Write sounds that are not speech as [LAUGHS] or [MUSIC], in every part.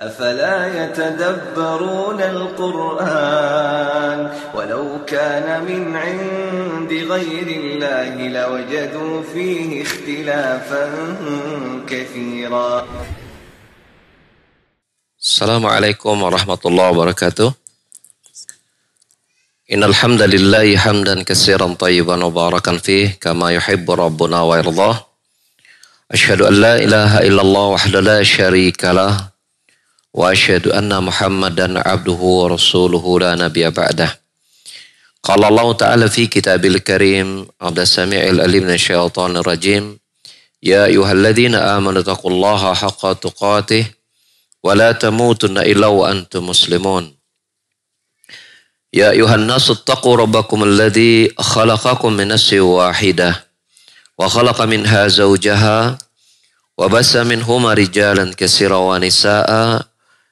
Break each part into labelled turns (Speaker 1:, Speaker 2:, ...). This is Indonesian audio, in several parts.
Speaker 1: أفلا يتدبرون القرآن ولو كان من عند غير الله لوجدوا فيه اختلافا كثيرا
Speaker 2: السلام عليكم ورحمة الله وبركاته إن الحمد لله حمدا كثيرا طيبا مباركا فيه كما يحب ربنا ويرضاه أشهد أن لا إله إلا الله وحده لا شريك له وأشهد أن محمدا عبده ورسوله لا نبي بعده قال الله تعالى في كتاب الكريم عبد السميع الأليم من الشيطان الرجيم يا أيها الذين آمنوا اتقوا الله حق تقاته ولا تموتن إلا وأنتم مسلمون يا أيها الناس اتقوا ربكم الذي خلقكم من نفس واحدة وخلق منها زوجها وبس منهما رجالا كثيرا ونساء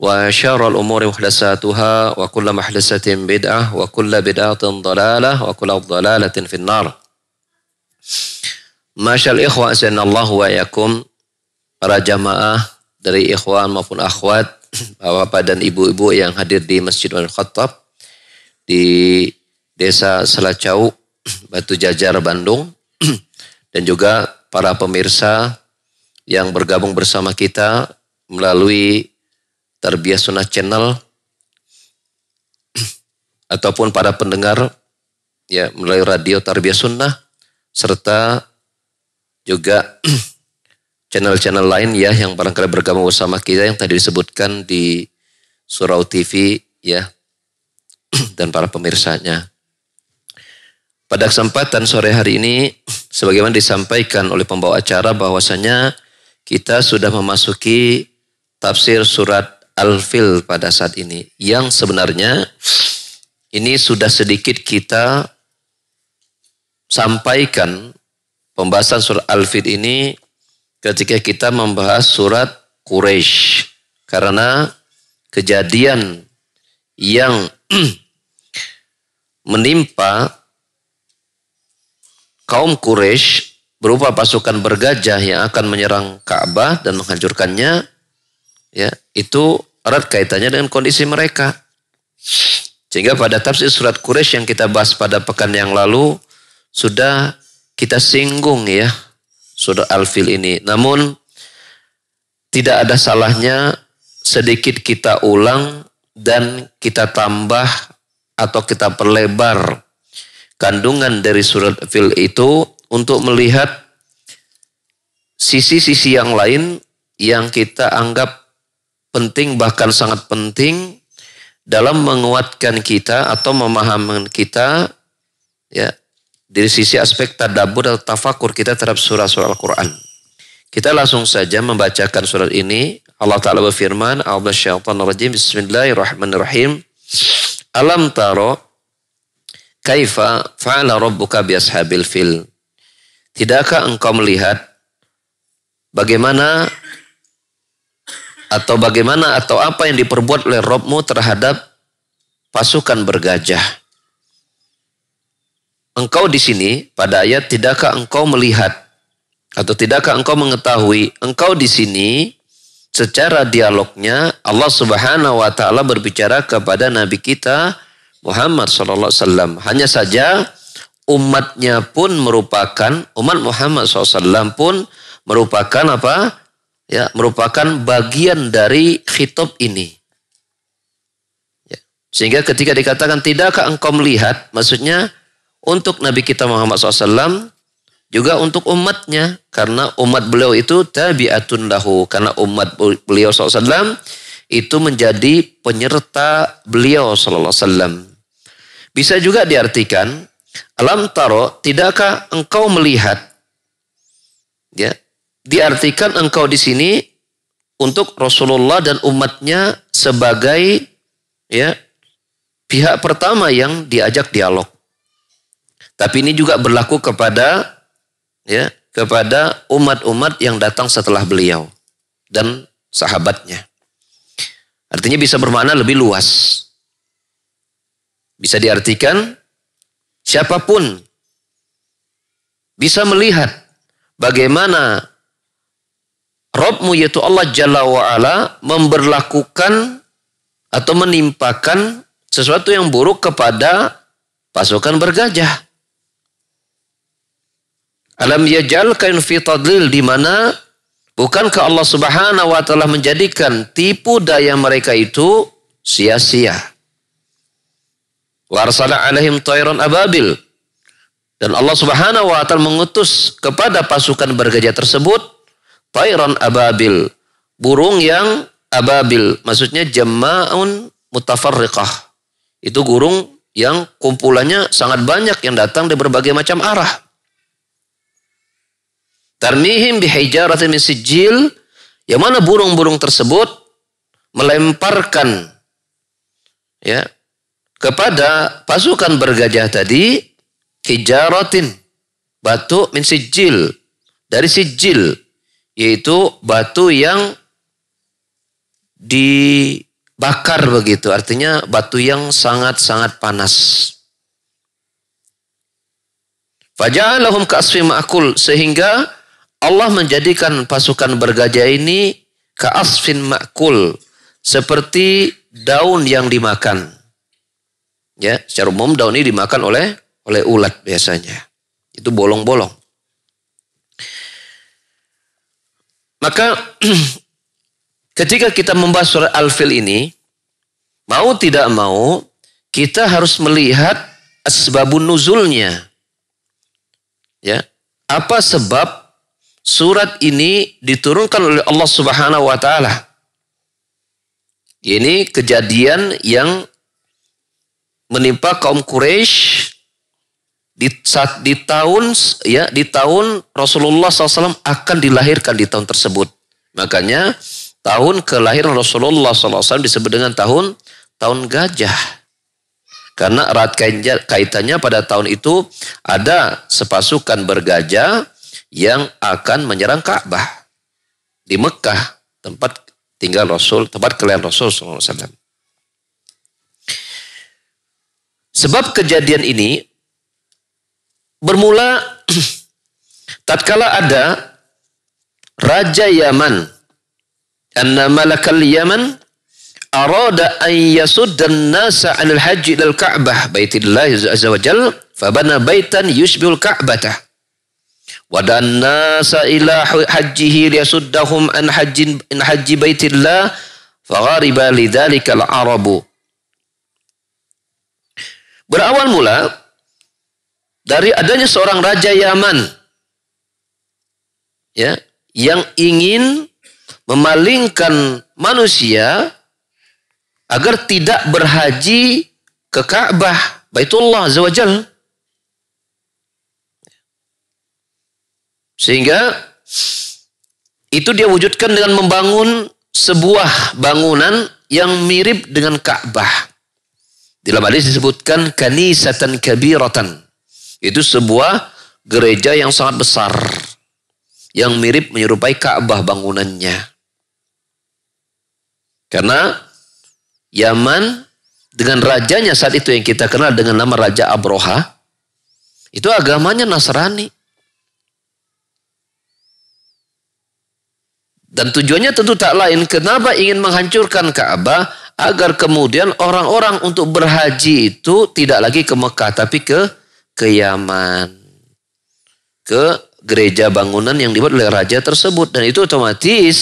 Speaker 2: وشر الأمور محدثاتها وكل محدثة بدعة وكل بدعة ضلالة وكل ضلالة في النار Masya ikhwa Allah wa yakum Para jamaah dari ikhwan maupun akhwat [CLEARS THROAT] Bapak-bapak dan ibu-ibu yang hadir di Masjid al Khattab Di desa Selacau, [CLEARS THROAT] Batu Jajar, Bandung [CLEARS THROAT] Dan juga para pemirsa yang bergabung bersama kita melalui Tarbiyah Sunnah Channel [CLEARS THROAT] ataupun para pendengar ya melalui radio Tarbiyah Sunnah serta juga [CLEARS THROAT] channel-channel lain ya yang barangkali bergabung bersama kita yang tadi disebutkan di Surau TV ya [CLEARS THROAT] dan para pemirsanya. Pada kesempatan sore hari ini sebagaimana disampaikan oleh pembawa acara bahwasanya kita sudah memasuki tafsir surat alfil pada saat ini. Yang sebenarnya ini sudah sedikit kita sampaikan pembahasan surat Al-Fil ini ketika kita membahas surat Quraisy karena kejadian yang [CLEARS THROAT] menimpa kaum Quraisy berupa pasukan bergajah yang akan menyerang Ka'bah dan menghancurkannya ya itu erat kaitannya dengan kondisi mereka. Sehingga pada tafsir surat Quraisy yang kita bahas pada pekan yang lalu sudah kita singgung ya surat Al-Fil ini. Namun tidak ada salahnya sedikit kita ulang dan kita tambah atau kita perlebar kandungan dari surat Fil itu untuk melihat sisi-sisi yang lain yang kita anggap penting bahkan sangat penting dalam menguatkan kita atau memahami kita ya dari sisi aspek tadabbur atau tafakur kita terhadap surah-surah Al-Qur'an. Kita langsung saja membacakan surat ini. Allah Ta'ala berfirman, A'udhu syaitan rajim, Bismillahirrahmanirrahim. Alam taro kaifa fa'ala rabbuka ashabil fil. Tidakkah engkau melihat bagaimana atau bagaimana atau apa yang diperbuat oleh Robmu terhadap pasukan bergajah. Engkau di sini pada ayat tidakkah engkau melihat atau tidakkah engkau mengetahui engkau di sini secara dialognya Allah Subhanahu wa taala berbicara kepada nabi kita Muhammad sallallahu alaihi wasallam. Hanya saja umatnya pun merupakan umat Muhammad SAW pun merupakan apa ya merupakan bagian dari khitab ini. Ya. Sehingga ketika dikatakan tidakkah engkau melihat, maksudnya untuk Nabi kita Muhammad SAW juga untuk umatnya karena umat beliau itu tabiatun lahu karena umat beliau SAW itu menjadi penyerta beliau SAW. Bisa juga diartikan alam taro tidakkah engkau melihat ya diartikan engkau di sini untuk Rasulullah dan umatnya sebagai ya pihak pertama yang diajak dialog. Tapi ini juga berlaku kepada ya kepada umat-umat yang datang setelah beliau dan sahabatnya. Artinya bisa bermakna lebih luas. Bisa diartikan siapapun bisa melihat bagaimana Robmu yaitu Allah Jalla wa'ala memberlakukan atau menimpakan sesuatu yang buruk kepada pasukan bergajah. Alam yajal kain fi tadlil di mana bukankah Allah Subhanahu wa taala menjadikan tipu daya mereka itu sia-sia. Warsala alaihim tayron ababil. Dan Allah Subhanahu wa taala mengutus kepada pasukan bergajah tersebut Tairan ababil. Burung yang ababil. Maksudnya jema'un mutafarriqah. Itu burung yang kumpulannya sangat banyak yang datang dari berbagai macam arah. Tarmihim bihijaratin min sijil. Yang mana burung-burung tersebut melemparkan ya kepada pasukan bergajah tadi hijaratin batu min sijil dari sijil yaitu batu yang dibakar begitu. Artinya batu yang sangat-sangat panas. fajalahum kasfi makul Sehingga Allah menjadikan pasukan bergajah ini ka'asfin ma'kul. Seperti daun yang dimakan. Ya, secara umum daun ini dimakan oleh oleh ulat biasanya. Itu bolong-bolong. Maka [CLEARS THROAT] ketika kita membahas surat Al-Fil ini, mau tidak mau, kita harus melihat asbabun nuzulnya. Ya, apa sebab surat ini diturunkan oleh Allah Subhanahu wa taala? Ini kejadian yang menimpa kaum Quraisy di saat di tahun ya di tahun Rasulullah SAW akan dilahirkan di tahun tersebut. Makanya tahun kelahiran Rasulullah SAW disebut dengan tahun tahun gajah. Karena erat kaitannya pada tahun itu ada sepasukan bergajah yang akan menyerang Ka'bah di Mekah tempat tinggal Rasul, tempat kelahiran Rasul SAW. Sebab kejadian ini Bermula [CLEARS THROAT] tatkala ada raja Yaman anna malakal Yaman arada an yasuddan nasa 'anil hajj ila al-Ka'bah baitillah azza wa jal fabana baitan yushbihul Ka'batah wadan nasa ila hajjihi liyasuddahum an hajjin an hajji baitillah faghariba lidzalika al-arabu Berawal mula dari adanya seorang raja Yaman ya yang ingin memalingkan manusia agar tidak berhaji ke Ka'bah Baitullah Zawajal, Sehingga itu dia wujudkan dengan membangun sebuah bangunan yang mirip dengan Ka'bah. Dalam hadis disebutkan kanisatan kabiratan. Itu sebuah gereja yang sangat besar. Yang mirip menyerupai Ka'bah bangunannya. Karena Yaman dengan rajanya saat itu yang kita kenal dengan nama Raja Abroha. Itu agamanya Nasrani. Dan tujuannya tentu tak lain. Kenapa ingin menghancurkan Ka'bah? Agar kemudian orang-orang untuk berhaji itu tidak lagi ke Mekah, tapi ke ke Yaman ke gereja bangunan yang dibuat oleh raja tersebut dan itu otomatis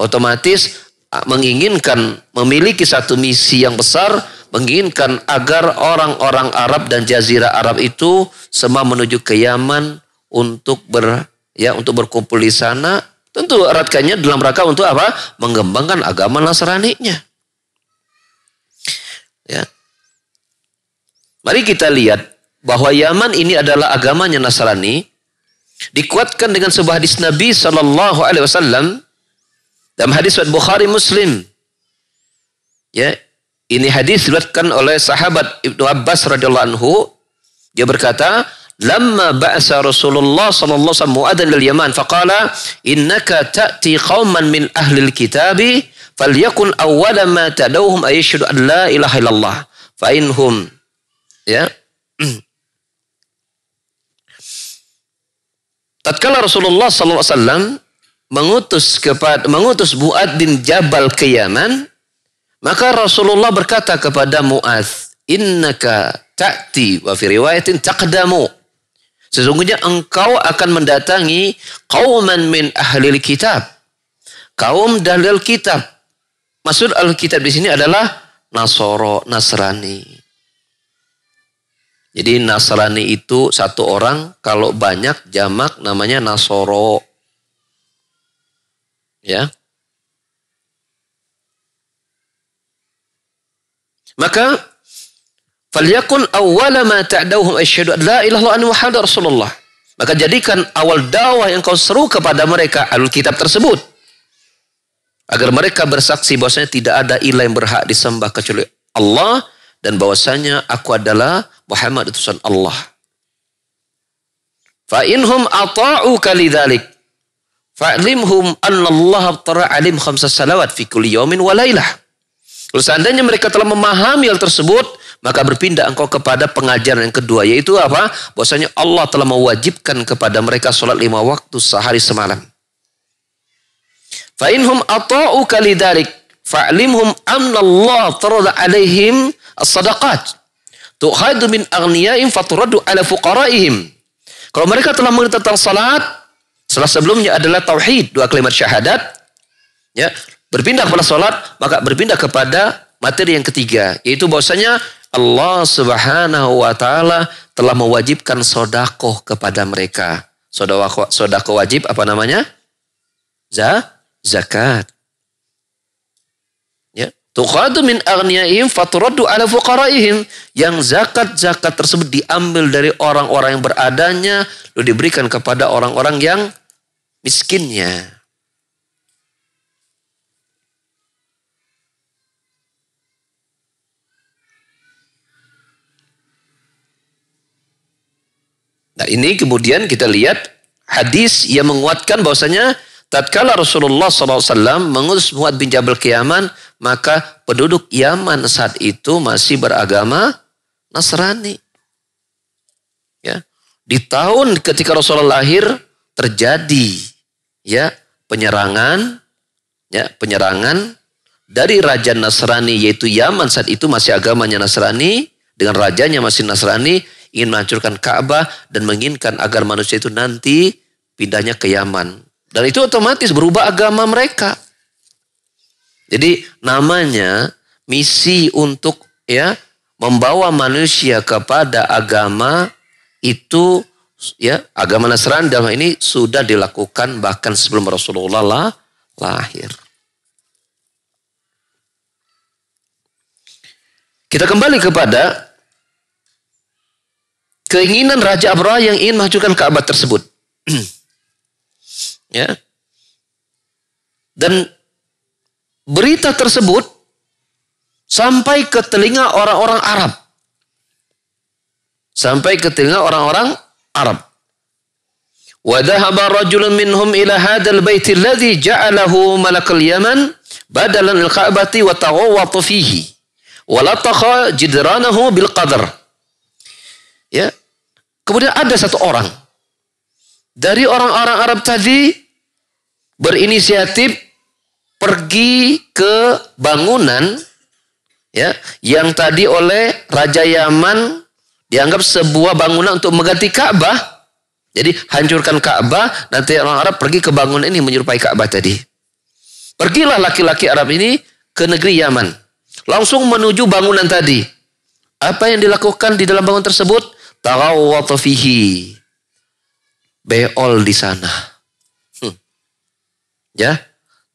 Speaker 2: otomatis menginginkan memiliki satu misi yang besar menginginkan agar orang-orang Arab dan jazirah Arab itu semua menuju ke Yaman untuk ber ya untuk berkumpul di sana tentu eratkannya dalam rangka untuk apa mengembangkan agama Nasrani-nya ya Mari kita lihat bahwa Yaman ini adalah agamanya Nasrani dikuatkan dengan sebuah hadis Nabi Shallallahu Alaihi Wasallam dalam hadis Bukhari Muslim. Ya, ini hadis diriwayatkan oleh sahabat Ibnu Abbas radhiyallahu anhu. Dia berkata, lama ba'sa Rasulullah sallallahu alaihi wasallam mu'adzan lil Yaman faqala, "Innaka ta'ti qauman min ahli alkitab kitabi falyakun awwala ma tadawhum ayyashhadu an la ilaha illallah fa Ya. [CLEARS THROAT] Tatkala Rasulullah SAW mengutus kepada mengutus Buat bin Jabal ke Yaman, maka Rasulullah berkata kepada Inna "Innaka ta'ti wa fi riwayatin taqdamu." Sesungguhnya engkau akan mendatangi kauman min ahli kitab. Kaum dalil kitab. Maksud alkitab di sini adalah Nasoro, Nasrani. Jadi Nasrani itu satu orang, kalau banyak jamak namanya Nasoro. Ya. Maka falyakun awwala ma ta'dawhum asyhadu la ilaha illallah rasulullah. Maka jadikan awal dakwah yang kau seru kepada mereka Alkitab tersebut agar mereka bersaksi bahwasanya tidak ada ilah yang berhak disembah kecuali Allah dan bahwasanya aku adalah Muhammad utusan Allah. Fa inhum ata'u kalidzalik fa'limhum anna Allah tara alim khamsa salawat fi kulli yawmin wa lailah. Kalau seandainya mereka telah memahami hal tersebut, maka berpindah engkau kepada pengajaran yang kedua yaitu apa? Bahwasanya Allah telah mewajibkan kepada mereka sholat lima waktu sehari semalam. Fa inhum ata'u fa fa'limhum anna Allah tarada alaihim as-sadaqat tukhadu min aghniyaihim faturaddu ala fuqaraihim. Kalau mereka telah mengerti tentang salat, salat sebelumnya adalah tauhid, dua kalimat syahadat. Ya, berpindah kepada salat, maka berpindah kepada materi yang ketiga, yaitu bahwasanya Allah Subhanahu wa taala telah mewajibkan sodakoh kepada mereka. Sodakoh, wajib apa namanya? Za, zakat. Tukhadu min agniyaihim faturaddu ala fuqaraihim. Yang zakat-zakat tersebut diambil dari orang-orang yang beradanya. Lalu diberikan kepada orang-orang yang miskinnya. Nah ini kemudian kita lihat hadis yang menguatkan bahwasanya tatkala Rasulullah SAW mengutus Muad bin Jabal Kiaman maka penduduk Yaman saat itu masih beragama Nasrani. Ya. Di tahun ketika Rasulullah lahir terjadi ya penyerangan ya penyerangan dari raja Nasrani yaitu Yaman saat itu masih agamanya Nasrani dengan rajanya masih Nasrani ingin menghancurkan Ka'bah dan menginginkan agar manusia itu nanti pindahnya ke Yaman dan itu otomatis berubah agama mereka jadi namanya misi untuk ya membawa manusia kepada agama itu ya agama Nasrani dalam ini sudah dilakukan bahkan sebelum Rasulullah lah, lahir. Kita kembali kepada keinginan Raja Abra yang ingin menghancurkan Ka'bah tersebut. [CLEARS THROAT] ya. Dan berita tersebut sampai ke telinga orang-orang Arab. Sampai ke telinga orang-orang Arab. Wadahaba rajulun minhum ila hadal baiti alladhi ja'alahu al yaman badalan al-ka'bati wa taghawwatu fihi wa jidranahu bil qadar. Ya. Kemudian ada satu orang dari orang-orang Arab tadi berinisiatif pergi ke bangunan ya yang tadi oleh Raja Yaman dianggap sebuah bangunan untuk mengganti Ka'bah. Jadi hancurkan Ka'bah, nanti orang Arab pergi ke bangunan ini menyerupai Ka'bah tadi. Pergilah laki-laki Arab ini ke negeri Yaman. Langsung menuju bangunan tadi. Apa yang dilakukan di dalam bangunan tersebut? Tarawata Beol di sana. Hmm. Ya,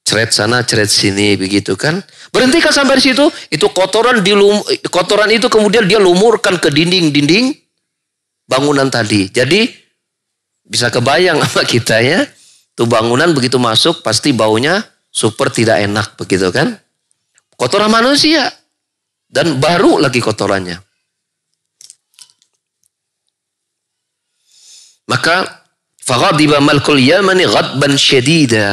Speaker 2: ceret sana, ceret sini begitu kan. Berhentikan sampai di situ, itu kotoran di kotoran itu kemudian dia lumurkan ke dinding-dinding bangunan tadi. Jadi bisa kebayang apa kita ya, tuh bangunan begitu masuk pasti baunya super tidak enak begitu kan. Kotoran manusia dan baru lagi kotorannya. Maka faghadiba malikul yamani ghadban syadida.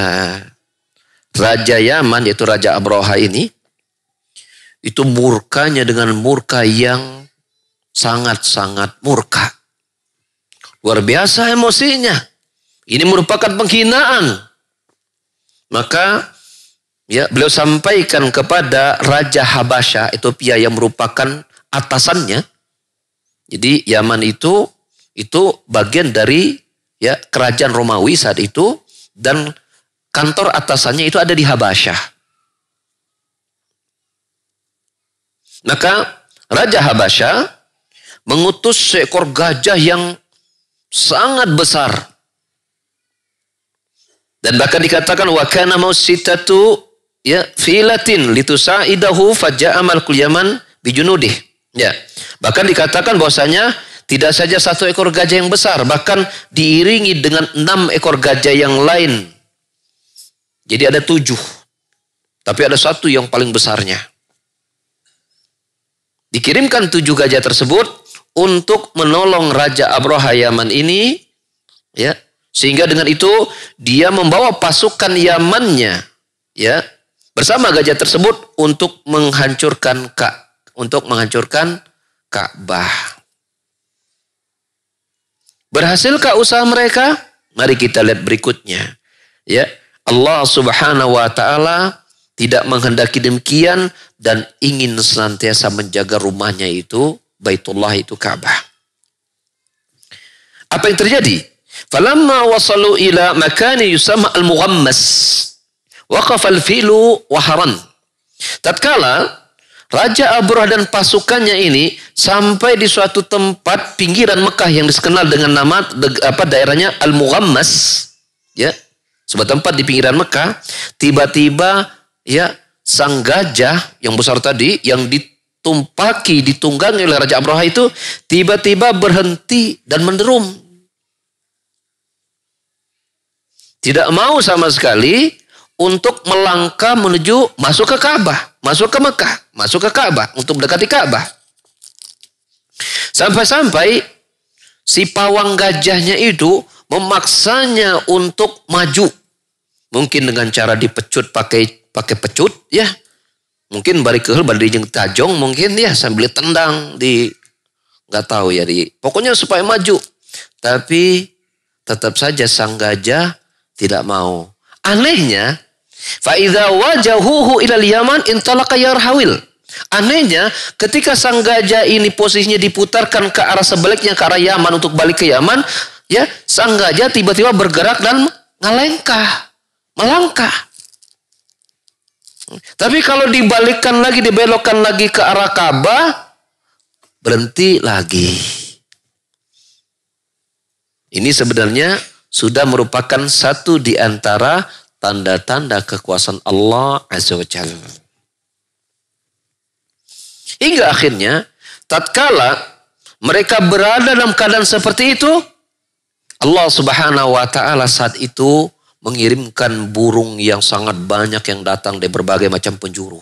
Speaker 2: Raja Yaman yaitu Raja Abroha ini itu murkanya dengan murka yang sangat-sangat murka. Luar biasa emosinya. Ini merupakan penghinaan. Maka ya beliau sampaikan kepada Raja Habasha itu pihak yang merupakan atasannya. Jadi Yaman itu itu bagian dari ya kerajaan Romawi saat itu dan kantor atasannya itu ada di Habasyah. Maka Raja Habasyah mengutus seekor gajah yang sangat besar. Dan bahkan dikatakan wakana mausitatu ya filatin litusaidahu faja'a malikul yaman bijunudih. Ya. Bahkan dikatakan bahwasanya tidak saja satu ekor gajah yang besar, bahkan diiringi dengan enam ekor gajah yang lain jadi ada tujuh. Tapi ada satu yang paling besarnya. Dikirimkan tujuh gajah tersebut untuk menolong Raja Abroha Yaman ini. ya Sehingga dengan itu dia membawa pasukan Yamannya. ya Bersama gajah tersebut untuk menghancurkan Kak untuk menghancurkan Ka'bah. Berhasilkah usaha mereka? Mari kita lihat berikutnya. Ya, Allah Subhanahu wa taala tidak menghendaki demikian dan ingin senantiasa menjaga rumahnya itu Baitullah itu Ka'bah. Apa yang terjadi? Falamma wasalu ila makani yusama al-mughammas Waqafal filu waharan. Tatkala Raja Aburah dan pasukannya ini sampai di suatu tempat pinggiran Mekah yang dikenal dengan nama apa daerahnya Al-Mughammas ya sebuah tempat di pinggiran Mekah, tiba-tiba ya sang gajah yang besar tadi yang ditumpaki, ditunggangi oleh Raja Amroha itu tiba-tiba berhenti dan menderum. Tidak mau sama sekali untuk melangkah menuju masuk ke Ka'bah, masuk ke Mekah, masuk ke Ka'bah, untuk mendekati Ka'bah. Sampai-sampai si pawang gajahnya itu memaksanya untuk maju. Mungkin dengan cara dipecut pakai pakai pecut ya. Mungkin bari keul bari jeng tajong mungkin ya sambil tendang di nggak tahu ya di pokoknya supaya maju. Tapi tetap saja sang gajah tidak mau. Anehnya Faiza wajahuhu ilal Yaman intalaka yarhawil. Anehnya ketika sang gajah ini posisinya diputarkan ke arah sebaliknya ke arah Yaman untuk balik ke Yaman, ya sang gajah tiba-tiba bergerak dan ngalengkah melangkah. Tapi kalau dibalikkan lagi, dibelokkan lagi ke arah Ka'bah, berhenti lagi. Ini sebenarnya sudah merupakan satu di antara tanda-tanda kekuasaan Allah Azza wa Hingga akhirnya, tatkala mereka berada dalam keadaan seperti itu, Allah Subhanahu wa taala saat itu mengirimkan burung yang sangat banyak yang datang dari berbagai macam penjuru.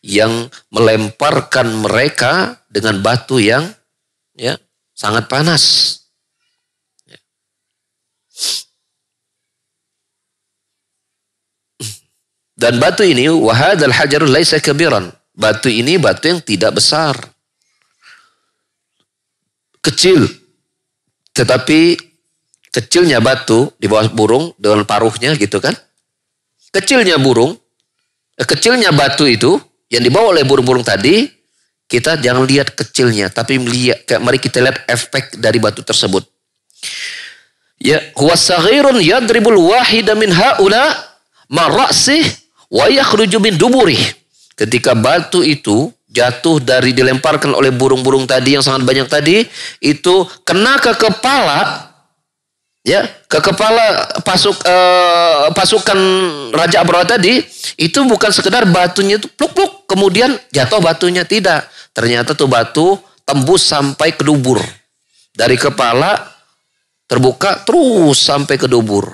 Speaker 2: Yang melemparkan mereka dengan batu yang ya sangat panas. Dan batu ini wahadal hajarul laisa kabiran. Batu ini batu yang tidak besar. Kecil. Tetapi Kecilnya batu di bawah burung dengan paruhnya gitu kan. Kecilnya burung, eh, kecilnya batu itu yang dibawa oleh burung-burung tadi, kita jangan lihat kecilnya, tapi melihat. mari kita lihat efek dari batu tersebut. Ya, huwa saghirun yadribul wahida min haula marasih wa yakhruju min duburih. Ketika batu itu jatuh dari dilemparkan oleh burung-burung tadi yang sangat banyak tadi itu kena ke kepala ya ke kepala pasuk eh, pasukan Raja Abra tadi itu bukan sekedar batunya itu pluk pluk kemudian jatuh batunya tidak ternyata tuh batu tembus sampai ke dubur dari kepala terbuka terus sampai ke dubur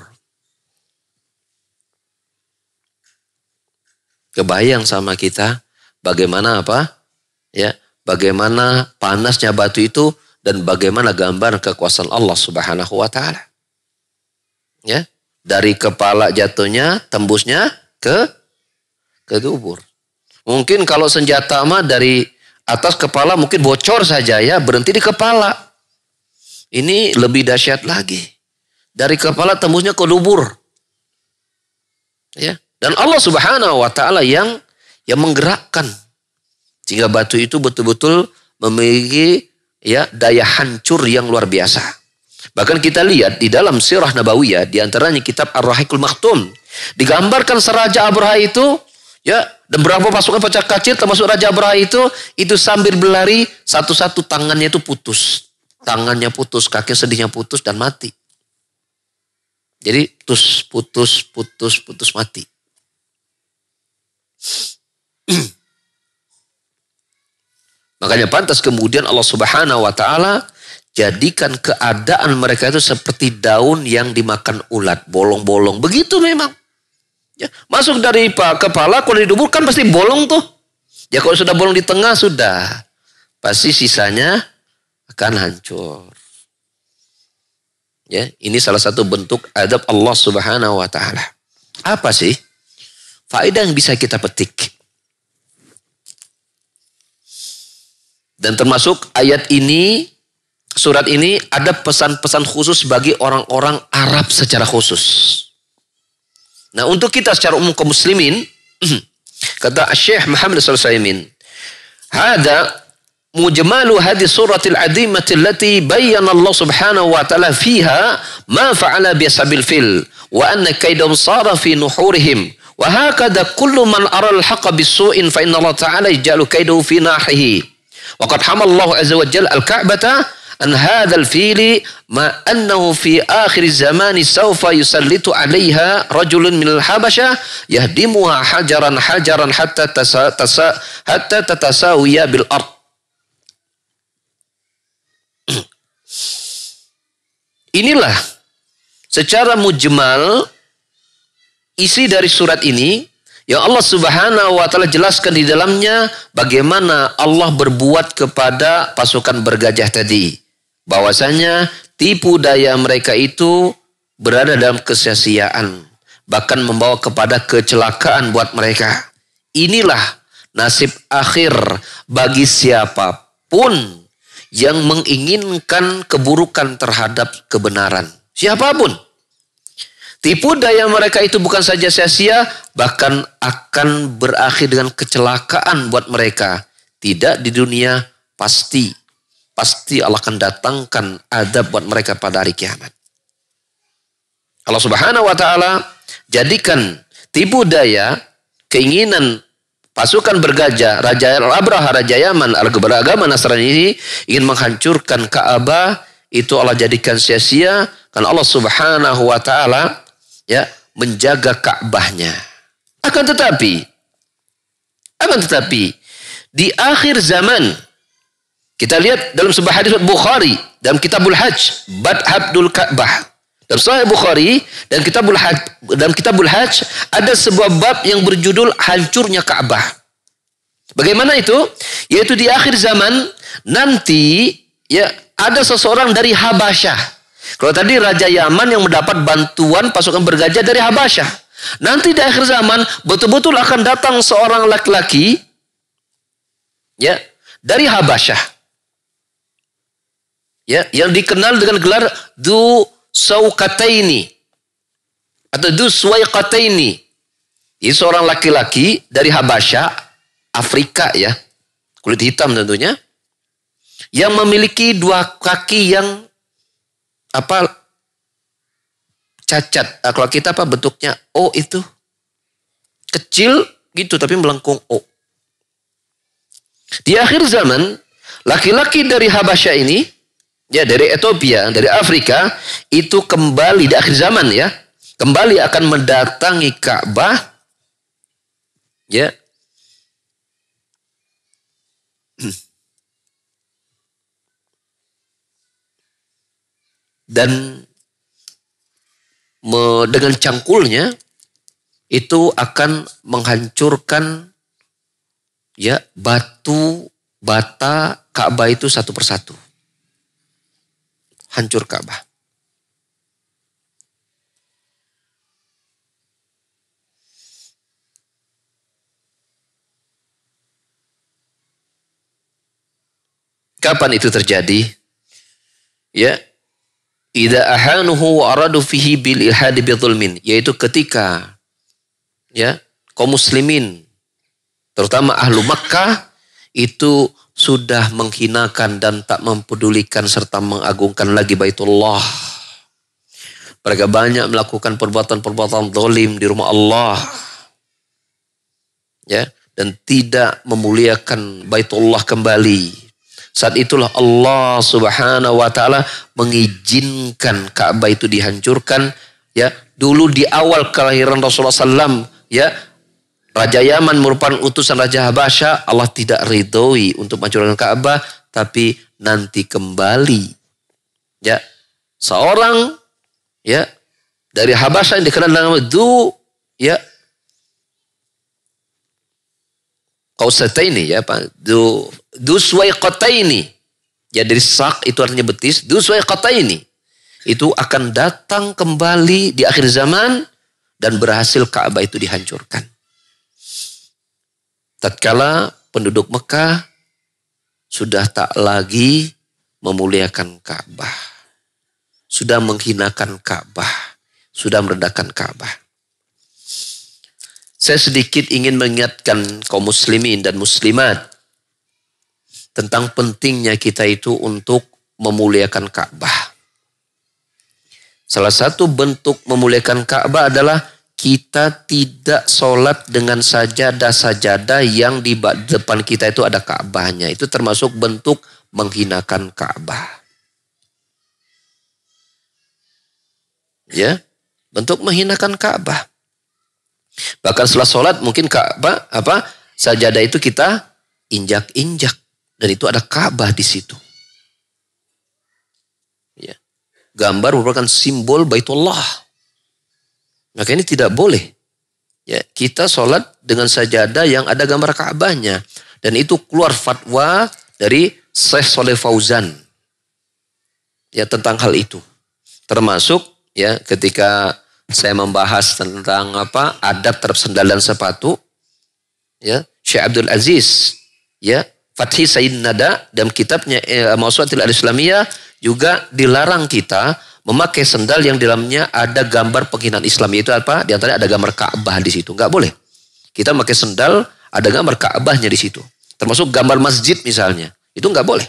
Speaker 2: kebayang sama kita bagaimana apa ya bagaimana panasnya batu itu dan bagaimana gambar kekuasaan Allah Subhanahu wa taala Ya. Dari kepala jatuhnya tembusnya ke ke dubur. Mungkin kalau senjata mah dari atas kepala mungkin bocor saja ya, berhenti di kepala. Ini lebih dahsyat lagi. Dari kepala tembusnya ke dubur. Ya. Dan Allah Subhanahu wa taala yang yang menggerakkan sehingga batu itu betul-betul memiliki ya daya hancur yang luar biasa. Bahkan kita lihat di dalam sirah Nabawiyah, di antaranya kitab Ar-Rahikul Maktum. Digambarkan seraja Abraha itu, ya, dan berapa pasukan pecah kacir termasuk Raja Abraha itu, itu sambil berlari, satu-satu tangannya itu putus. Tangannya putus, kaki sedihnya putus dan mati. Jadi putus, putus, putus, putus mati. [CLEARS THROAT] Makanya pantas kemudian Allah Subhanahu wa taala jadikan keadaan mereka itu seperti daun yang dimakan ulat, bolong-bolong. Begitu memang. Ya, masuk dari kepala, kalau didubur kan pasti bolong tuh. Ya kalau sudah bolong di tengah, sudah. Pasti sisanya akan hancur. Ya, ini salah satu bentuk adab Allah Subhanahu wa taala. Apa sih faedah yang bisa kita petik? Dan termasuk ayat ini surat ini ada pesan-pesan khusus bagi orang-orang Arab secara khusus. Nah untuk kita secara umum kaum muslimin, [CLEARS THROAT] kata Syekh Muhammad S.A.W. "Hada mujmalu hadis surat al-adimati allati bayyana Allah Subhanahu wa taala fiha ma fa'ala bi sabil fil wa anna kaidahum sara fi nuhurihim." وهكذا كل من أرى الحق بالسوء فإن الله تعالى يجعل كيده في ناحيه وقد حمى الله عز وجل الكعبة an hadzal fili ma annahu fi akhir zamani سوف yusallitu 'alaiha rajulun minal habasyah yahdimuha hajaran hajaran hatta tasa, tasa hatta tatasawiya bil ard [CLEARS THROAT] Inilah secara mujmal isi dari surat ini yang Allah Subhanahu wa taala jelaskan di dalamnya bagaimana Allah berbuat kepada pasukan bergajah tadi bahwasanya tipu daya mereka itu berada dalam kesia-siaan, bahkan membawa kepada kecelakaan buat mereka. Inilah nasib akhir bagi siapapun yang menginginkan keburukan terhadap kebenaran. Siapapun. Tipu daya mereka itu bukan saja sia-sia, bahkan akan berakhir dengan kecelakaan buat mereka. Tidak di dunia, pasti pasti Allah akan datangkan adab buat mereka pada hari kiamat. Allah Subhanahu wa taala jadikan tipu daya keinginan pasukan bergajah Raja Abraha Raja Yaman al beragama Nasrani ini ingin menghancurkan Ka'bah itu Allah jadikan sia-sia karena Allah Subhanahu wa taala ya menjaga Ka'bahnya. Akan tetapi akan tetapi di akhir zaman kita lihat dalam sebuah hadis Bukhari dalam Kitabul Hajj, Bad abdul Ka'bah. Dalam Sahih Bukhari dan Kitabul Hajj, dalam Kitabul Hajj ada sebuah bab yang berjudul hancurnya Ka'bah. Bagaimana itu? Yaitu di akhir zaman nanti ya ada seseorang dari Habasyah. Kalau tadi Raja Yaman yang mendapat bantuan pasukan bergajah dari Habasyah. Nanti di akhir zaman betul-betul akan datang seorang laki-laki ya dari Habasyah ya yang dikenal dengan gelar du ini atau du suwaikataini ini seorang laki-laki dari Habasya Afrika ya kulit hitam tentunya yang memiliki dua kaki yang apa cacat nah, kalau kita apa bentuknya O itu kecil gitu tapi melengkung O di akhir zaman laki-laki dari Habasya ini ya dari Ethiopia, dari Afrika itu kembali di akhir zaman ya, kembali akan mendatangi Ka'bah ya. [CLEARS THROAT] Dan dengan cangkulnya itu akan menghancurkan ya batu bata Ka'bah itu satu persatu hancur Ka'bah. Kapan itu terjadi? Ya, Ida ahanuhu wa aradu fihi bil ilhadi bidhulmin. Yaitu ketika ya kaum muslimin terutama ahlu Makkah itu sudah menghinakan dan tak mempedulikan serta mengagungkan lagi Baitullah. Mereka banyak melakukan perbuatan-perbuatan dolim di rumah Allah. Ya, dan tidak memuliakan Baitullah kembali. Saat itulah Allah Subhanahu wa taala mengizinkan Ka'bah itu dihancurkan ya. Dulu di awal kelahiran Rasulullah SAW ya Raja Yaman merupakan utusan Raja Habasya. Allah tidak ridhoi untuk menghancurkan Ka'bah. Tapi nanti kembali. Ya. Seorang ya dari Habasya yang dikenal dengan Du ya kau ini ya Pak. Du Du ini Ya dari sak itu artinya betis. Du ini Itu akan datang kembali di akhir zaman dan berhasil Ka'bah itu dihancurkan tatkala penduduk Mekah sudah tak lagi memuliakan Ka'bah. Sudah menghinakan Ka'bah. Sudah meredakan Ka'bah. Saya sedikit ingin mengingatkan kaum muslimin dan muslimat tentang pentingnya kita itu untuk memuliakan Ka'bah. Salah satu bentuk memuliakan Ka'bah adalah kita tidak sholat dengan sajadah-sajadah yang di depan kita itu ada Ka'bahnya. Itu termasuk bentuk menghinakan Ka'bah. Ya, bentuk menghinakan Ka'bah. Bahkan setelah sholat mungkin Ka'bah apa sajadah itu kita injak-injak dan itu ada Ka'bah di situ. Ya. Gambar merupakan simbol Baitullah. Maka ini tidak boleh. Ya, kita sholat dengan sajadah yang ada gambar Ka'bahnya. Dan itu keluar fatwa dari Syekh Soleh Fauzan. Ya, tentang hal itu. Termasuk ya ketika saya membahas tentang apa adab terhadap sendal dan sepatu ya Syekh Abdul Aziz ya Fathi Sayyid Nada dalam kitabnya eh, Mawsuatil Al-Islamiyah juga dilarang kita memakai sendal yang dalamnya ada gambar penghinaan Islam itu apa? Di antaranya ada gambar Ka'bah di situ. Enggak boleh. Kita memakai sendal ada gambar Ka'bahnya di situ. Termasuk gambar masjid misalnya. Itu enggak boleh.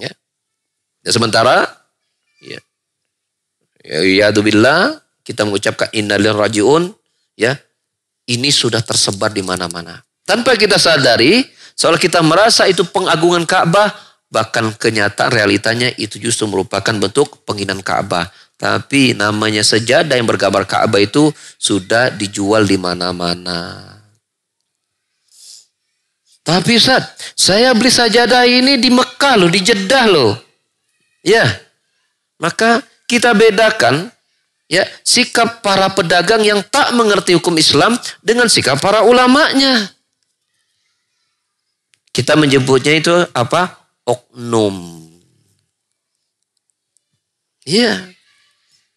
Speaker 2: Ya. Dan ya, sementara ya. Ya billah kita mengucapkan innalillahi rajiun ya. Ini sudah tersebar di mana-mana. Tanpa kita sadari, seolah kita merasa itu pengagungan Ka'bah, bahkan kenyataan realitanya itu justru merupakan bentuk penginan Ka'bah. Tapi namanya sejadah yang bergambar Ka'bah itu sudah dijual di mana-mana. Tapi saat saya beli sajadah ini di Mekah loh, di Jeddah loh. Ya, maka kita bedakan ya sikap para pedagang yang tak mengerti hukum Islam dengan sikap para ulamanya. Kita menyebutnya itu apa? oknum. Iya.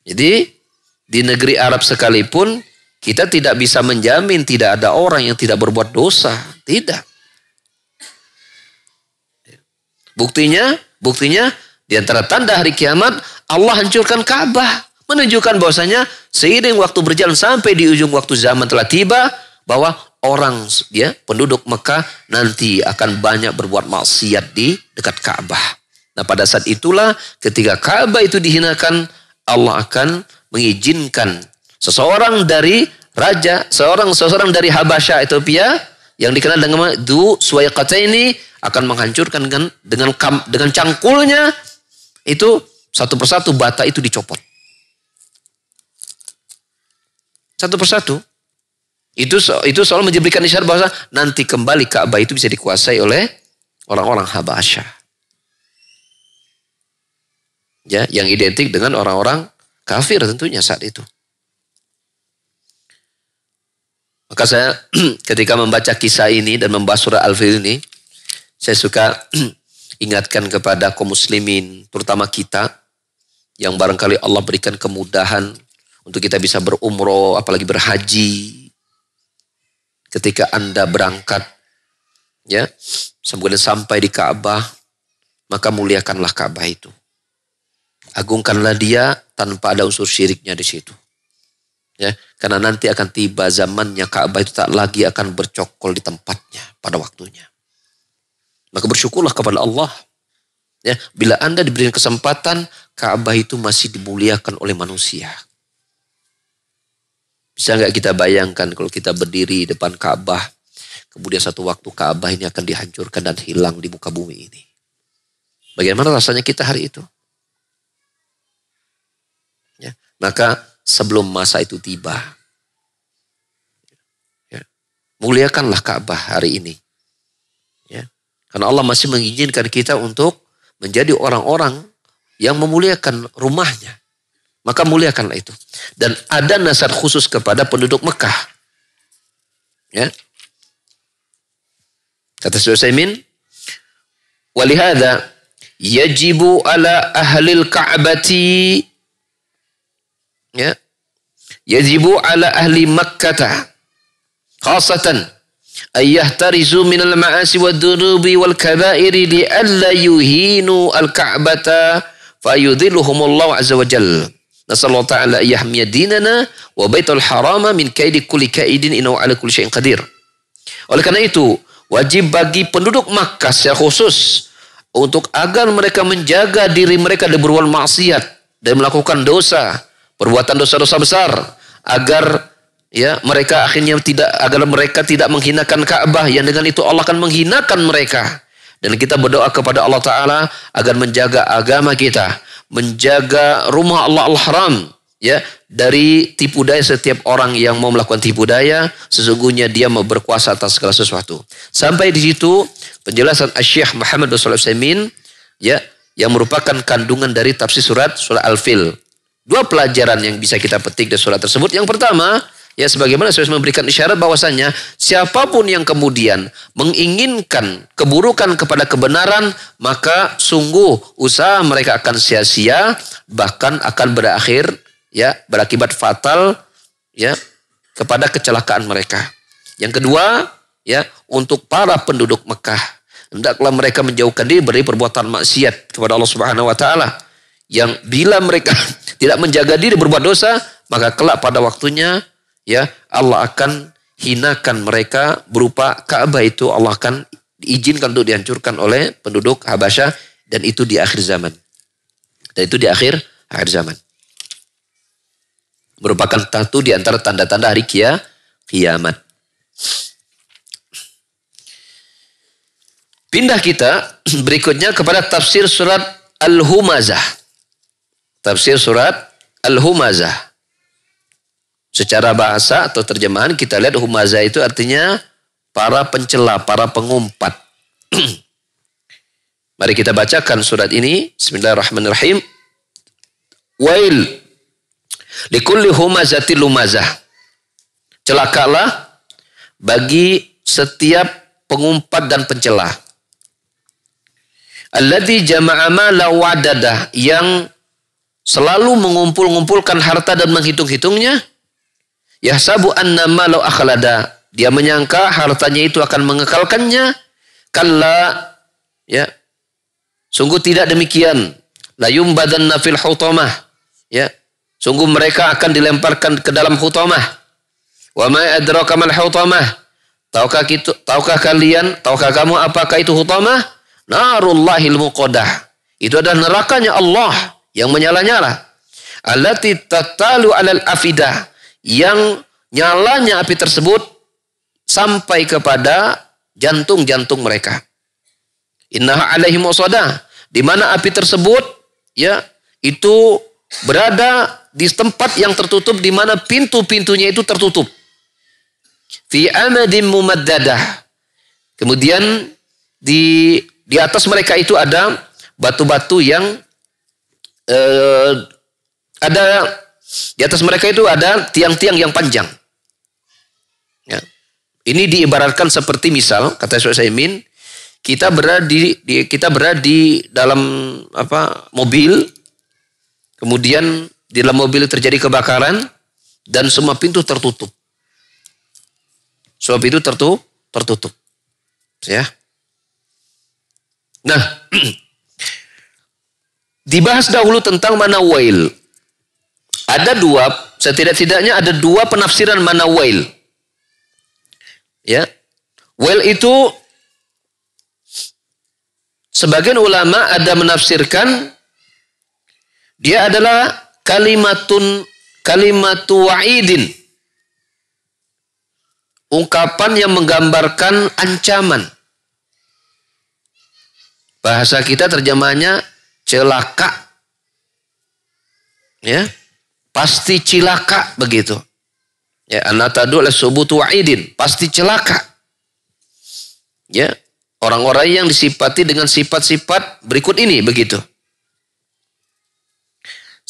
Speaker 2: Jadi di negeri Arab sekalipun kita tidak bisa menjamin tidak ada orang yang tidak berbuat dosa. Tidak. Buktinya, buktinya di antara tanda hari kiamat Allah hancurkan Ka'bah menunjukkan bahwasanya seiring waktu berjalan sampai di ujung waktu zaman telah tiba bahwa orang ya penduduk Mekah nanti akan banyak berbuat maksiat di dekat Ka'bah. Nah, pada saat itulah ketika Ka'bah itu dihinakan, Allah akan mengizinkan seseorang dari raja, seorang seseorang dari Habasyah Ethiopia yang dikenal dengan Du Suwayqata ini akan menghancurkan dengan dengan, dengan cangkulnya itu satu persatu bata itu dicopot. Satu persatu itu itu soal menjadikan isyarat bahwa nanti kembali Ka'bah itu bisa dikuasai oleh orang-orang Habasya. Ya, yang identik dengan orang-orang kafir tentunya saat itu. Maka saya [CLEARS THROAT] ketika membaca kisah ini dan membahas surah Al-Fil ini, saya suka [CLEARS THROAT] ingatkan kepada kaum muslimin, terutama kita, yang barangkali Allah berikan kemudahan untuk kita bisa berumroh, apalagi berhaji, ketika Anda berangkat ya kemudian sampai di Ka'bah maka muliakanlah Ka'bah itu. Agungkanlah dia tanpa ada unsur syiriknya di situ. Ya, karena nanti akan tiba zamannya Ka'bah itu tak lagi akan bercokol di tempatnya pada waktunya. Maka bersyukurlah kepada Allah. Ya, bila Anda diberi kesempatan, Ka'bah itu masih dimuliakan oleh manusia. Bisa nggak kita bayangkan kalau kita berdiri depan Ka'bah, kemudian satu waktu Ka'bah ini akan dihancurkan dan hilang di muka bumi ini. Bagaimana rasanya kita hari itu? Ya, maka sebelum masa itu tiba, ya, muliakanlah Ka'bah hari ini. Ya, karena Allah masih mengizinkan kita untuk menjadi orang-orang yang memuliakan rumahnya. Maka muliakanlah itu. Dan ada nasar khusus kepada penduduk Mekah. Ya. Kata Syekh Saimin, "Walihada yajibu ala ahlil Ka'bati ya. Yajibu ala ahli Makkah khasatan min minal ma'asi wad dunubi wal kabairi li alla yuhinu al Ka'bata fayudhilluhumullahu azza wa jalla." Nasallahu ta'ala yahmiya dinana wa baitul harama min kaidi kulli kaidin inna ala kulli syai'in qadir. Oleh karena itu, wajib bagi penduduk Makkah secara khusus untuk agar mereka menjaga diri mereka dari berbuat maksiat dan melakukan dosa, perbuatan dosa-dosa besar agar ya mereka akhirnya tidak agar mereka tidak menghinakan Ka'bah yang dengan itu Allah akan menghinakan mereka. Dan kita berdoa kepada Allah Ta'ala agar menjaga agama kita. Menjaga rumah Allah Al-Haram. Ya, dari tipu daya setiap orang yang mau melakukan tipu daya, sesungguhnya dia mau berkuasa atas segala sesuatu. Sampai di situ penjelasan Syekh Muhammad bin Sulaiman ya, yang merupakan kandungan dari tafsir surat surah Al-Fil. Dua pelajaran yang bisa kita petik dari surat tersebut. Yang pertama, Ya sebagaimana saya memberikan isyarat bahwasanya siapapun yang kemudian menginginkan keburukan kepada kebenaran maka sungguh usaha mereka akan sia-sia bahkan akan berakhir ya berakibat fatal ya kepada kecelakaan mereka. Yang kedua ya untuk para penduduk Mekah hendaklah mereka menjauhkan diri dari perbuatan maksiat kepada Allah Subhanahu wa taala yang bila mereka [LAUGHS] tidak menjaga diri berbuat dosa maka kelak pada waktunya ya Allah akan hinakan mereka berupa Ka'bah itu Allah akan diizinkan untuk dihancurkan oleh penduduk Habasyah dan itu di akhir zaman. Dan itu di akhir akhir zaman. Merupakan satu di antara tanda-tanda hari kia, kiamat. Pindah kita [CLEARS THROAT] berikutnya kepada tafsir surat Al-Humazah. Tafsir surat Al-Humazah. Secara bahasa atau terjemahan kita lihat humaza itu artinya para pencela, para pengumpat. [CLEARS THROAT] Mari kita bacakan surat ini. Bismillahirrahmanirrahim. Wail likulli humazati lumazah. Celakalah bagi setiap pengumpat dan pencela. Alladhi jama'a mala wadadah yang selalu mengumpul-ngumpulkan harta dan menghitung-hitungnya Yahsabu anna malau akhlada. Dia menyangka hartanya itu akan mengekalkannya. Kalla ya. Sungguh tidak demikian. Layum badan nafil hutomah. Ya. Sungguh mereka akan dilemparkan ke dalam hutomah. Wa ma adraka mal hutomah. Tahukah kita, tahukah kalian, tahukah kamu apakah itu hutomah? Narullahil muqadah. Itu adalah nerakanya Allah yang menyala-nyala. Allati tatalu alal afidah yang nyalanya api tersebut sampai kepada jantung-jantung mereka. Inna alaihi wasada. Di mana api tersebut ya itu berada di tempat yang tertutup di mana pintu-pintunya itu tertutup. Fi amadim mumaddadah. Kemudian di di atas mereka itu ada batu-batu yang eh, ada di atas mereka itu ada tiang-tiang yang panjang. Ya. Ini diibaratkan seperti misal kata Syekh Saimin, kita berada di, di kita berada di dalam apa mobil, kemudian di dalam mobil terjadi kebakaran dan semua pintu tertutup. Semua pintu tertutup, tertutup. Ya. Nah, [CLEARS THROAT] dibahas dahulu tentang mana wail. Ada dua, setidak-tidaknya ada dua penafsiran mana wail. Ya. Wail itu sebagian ulama ada menafsirkan dia adalah kalimatun kalimatu wa'idin. Ungkapan yang menggambarkan ancaman. Bahasa kita terjemahannya celaka. Ya. Pasti celaka begitu. Ya, anatadu la subutu wa'idin. Pasti celaka. Ya, orang-orang yang disifati dengan sifat-sifat berikut ini begitu.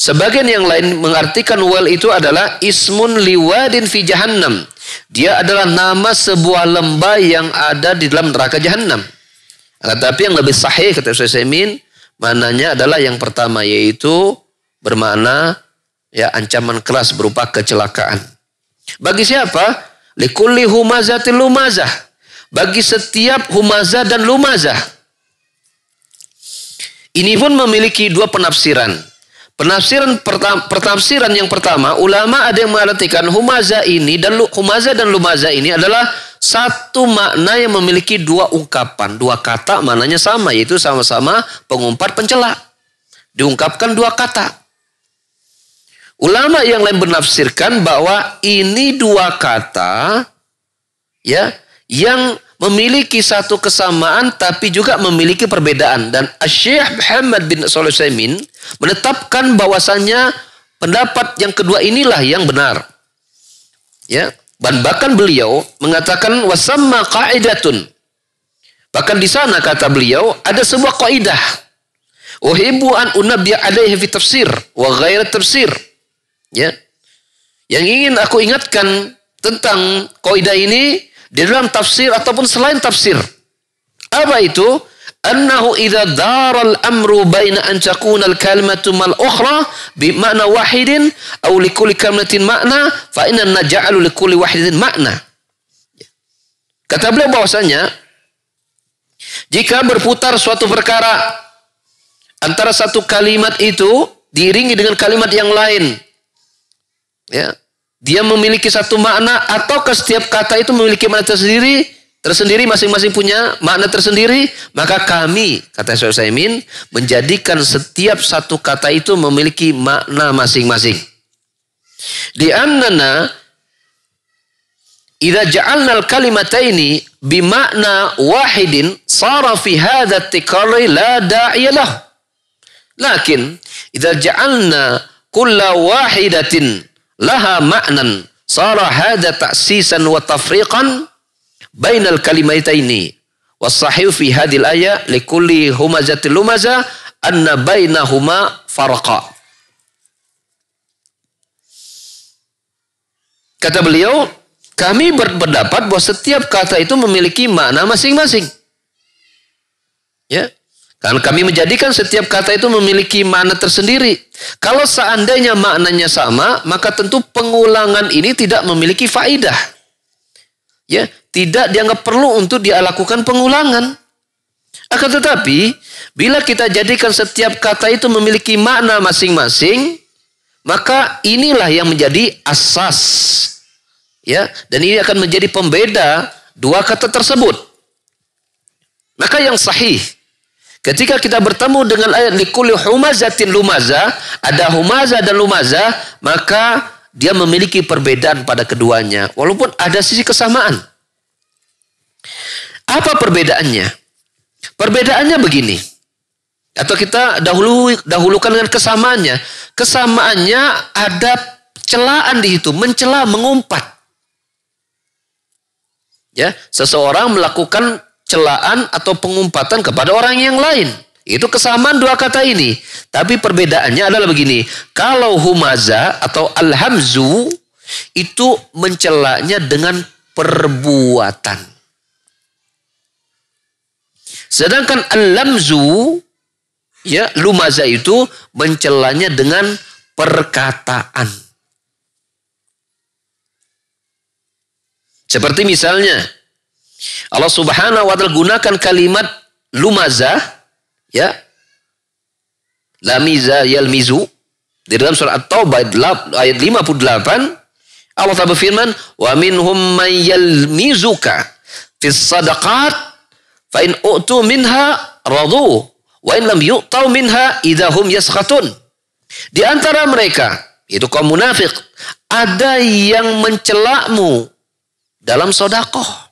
Speaker 2: Sebagian yang lain mengartikan wal itu adalah ismun liwadin fi jahannam. Dia adalah nama sebuah lembah yang ada di dalam neraka jahannam. Tetapi yang lebih sahih kata Ustaz Semin, mananya adalah yang pertama yaitu bermakna ya ancaman keras berupa kecelakaan. Bagi siapa? Likulli humazatil lumazah. Bagi setiap humazah dan lumazah. Ini pun memiliki dua penafsiran. Penafsiran pertam, pertafsiran yang pertama, ulama ada yang mengartikan humazah ini dan humazah dan lumazah ini adalah satu makna yang memiliki dua ungkapan, dua kata maknanya sama yaitu sama-sama pengumpat pencela. Diungkapkan dua kata. Ulama yang lain menafsirkan bahwa ini dua kata ya yang memiliki satu kesamaan tapi juga memiliki perbedaan dan Syekh Muhammad bin Sulaiman menetapkan bahwasannya pendapat yang kedua inilah yang benar. Ya, dan bahkan beliau mengatakan wasamma qaidatun. Bahkan di sana kata beliau ada sebuah kaidah. Uhibbu an unabbi alaihi fi tafsir wa ghairi tafsir. Ya. Yang ingin aku ingatkan tentang kaidah ini di dalam tafsir ataupun selain tafsir. Apa itu? Annahu idza daral amru baina an takuna al kalimatu mal ukhra bi ma'na wahidin aw li kulli kalimatin ma'na fa inna naj'alu li kulli wahidin ma'na. Kata beliau bahwasanya jika berputar suatu perkara antara satu kalimat itu diiringi dengan kalimat yang lain ya dia memiliki satu makna atau ke setiap kata itu memiliki makna tersendiri tersendiri masing-masing punya makna tersendiri maka kami kata Syekh Sa'imin menjadikan setiap satu kata itu memiliki makna masing-masing di annana idza ja'alna al-kalimataini bimakna wahidin sara fi hadha at la da'iyalah lakin idza ja'alna kulla wahidatin laha ma'nan sara hadha ta'sisan wa tafriqan bainal kalimataini sahih, fi hadil ayat likulli humazatil lumaza anna bainahuma farqa Kata beliau, kami berpendapat bahwa setiap kata itu memiliki makna masing-masing. Ya. Karena kami menjadikan setiap kata itu memiliki makna tersendiri. Kalau seandainya maknanya sama, maka tentu pengulangan ini tidak memiliki faidah. Ya, tidak dianggap perlu untuk dia lakukan pengulangan. Akan tetapi, bila kita jadikan setiap kata itu memiliki makna masing-masing, maka inilah yang menjadi asas. Ya, dan ini akan menjadi pembeda dua kata tersebut. Maka yang sahih Ketika kita bertemu dengan ayat likuli humazatin lumaza, ada humaza dan lumaza, maka dia memiliki perbedaan pada keduanya. Walaupun ada sisi kesamaan. Apa perbedaannya? Perbedaannya begini. Atau kita dahulu dahulukan dengan kesamaannya. Kesamaannya ada celaan di situ, mencela, mengumpat. Ya, seseorang melakukan celaan atau pengumpatan kepada orang yang lain. Itu kesamaan dua kata ini. Tapi perbedaannya adalah begini. Kalau humaza atau alhamzu itu mencelaknya dengan perbuatan. Sedangkan alamzu ya lumaza itu mencelanya dengan perkataan. Seperti misalnya Allah Subhanahu wa taala gunakan kalimat lumaza ya. Lamiza yalmizu di dalam surah At-Taubah ayat 58 Allah Ta'ala berfirman wa minhum may yalmizuka fi sadaqat fa in u'tu minha radu wa in lam yu'tau minha idahum yaskhatun di antara mereka itu kaum munafik ada yang mencelakmu dalam sodakoh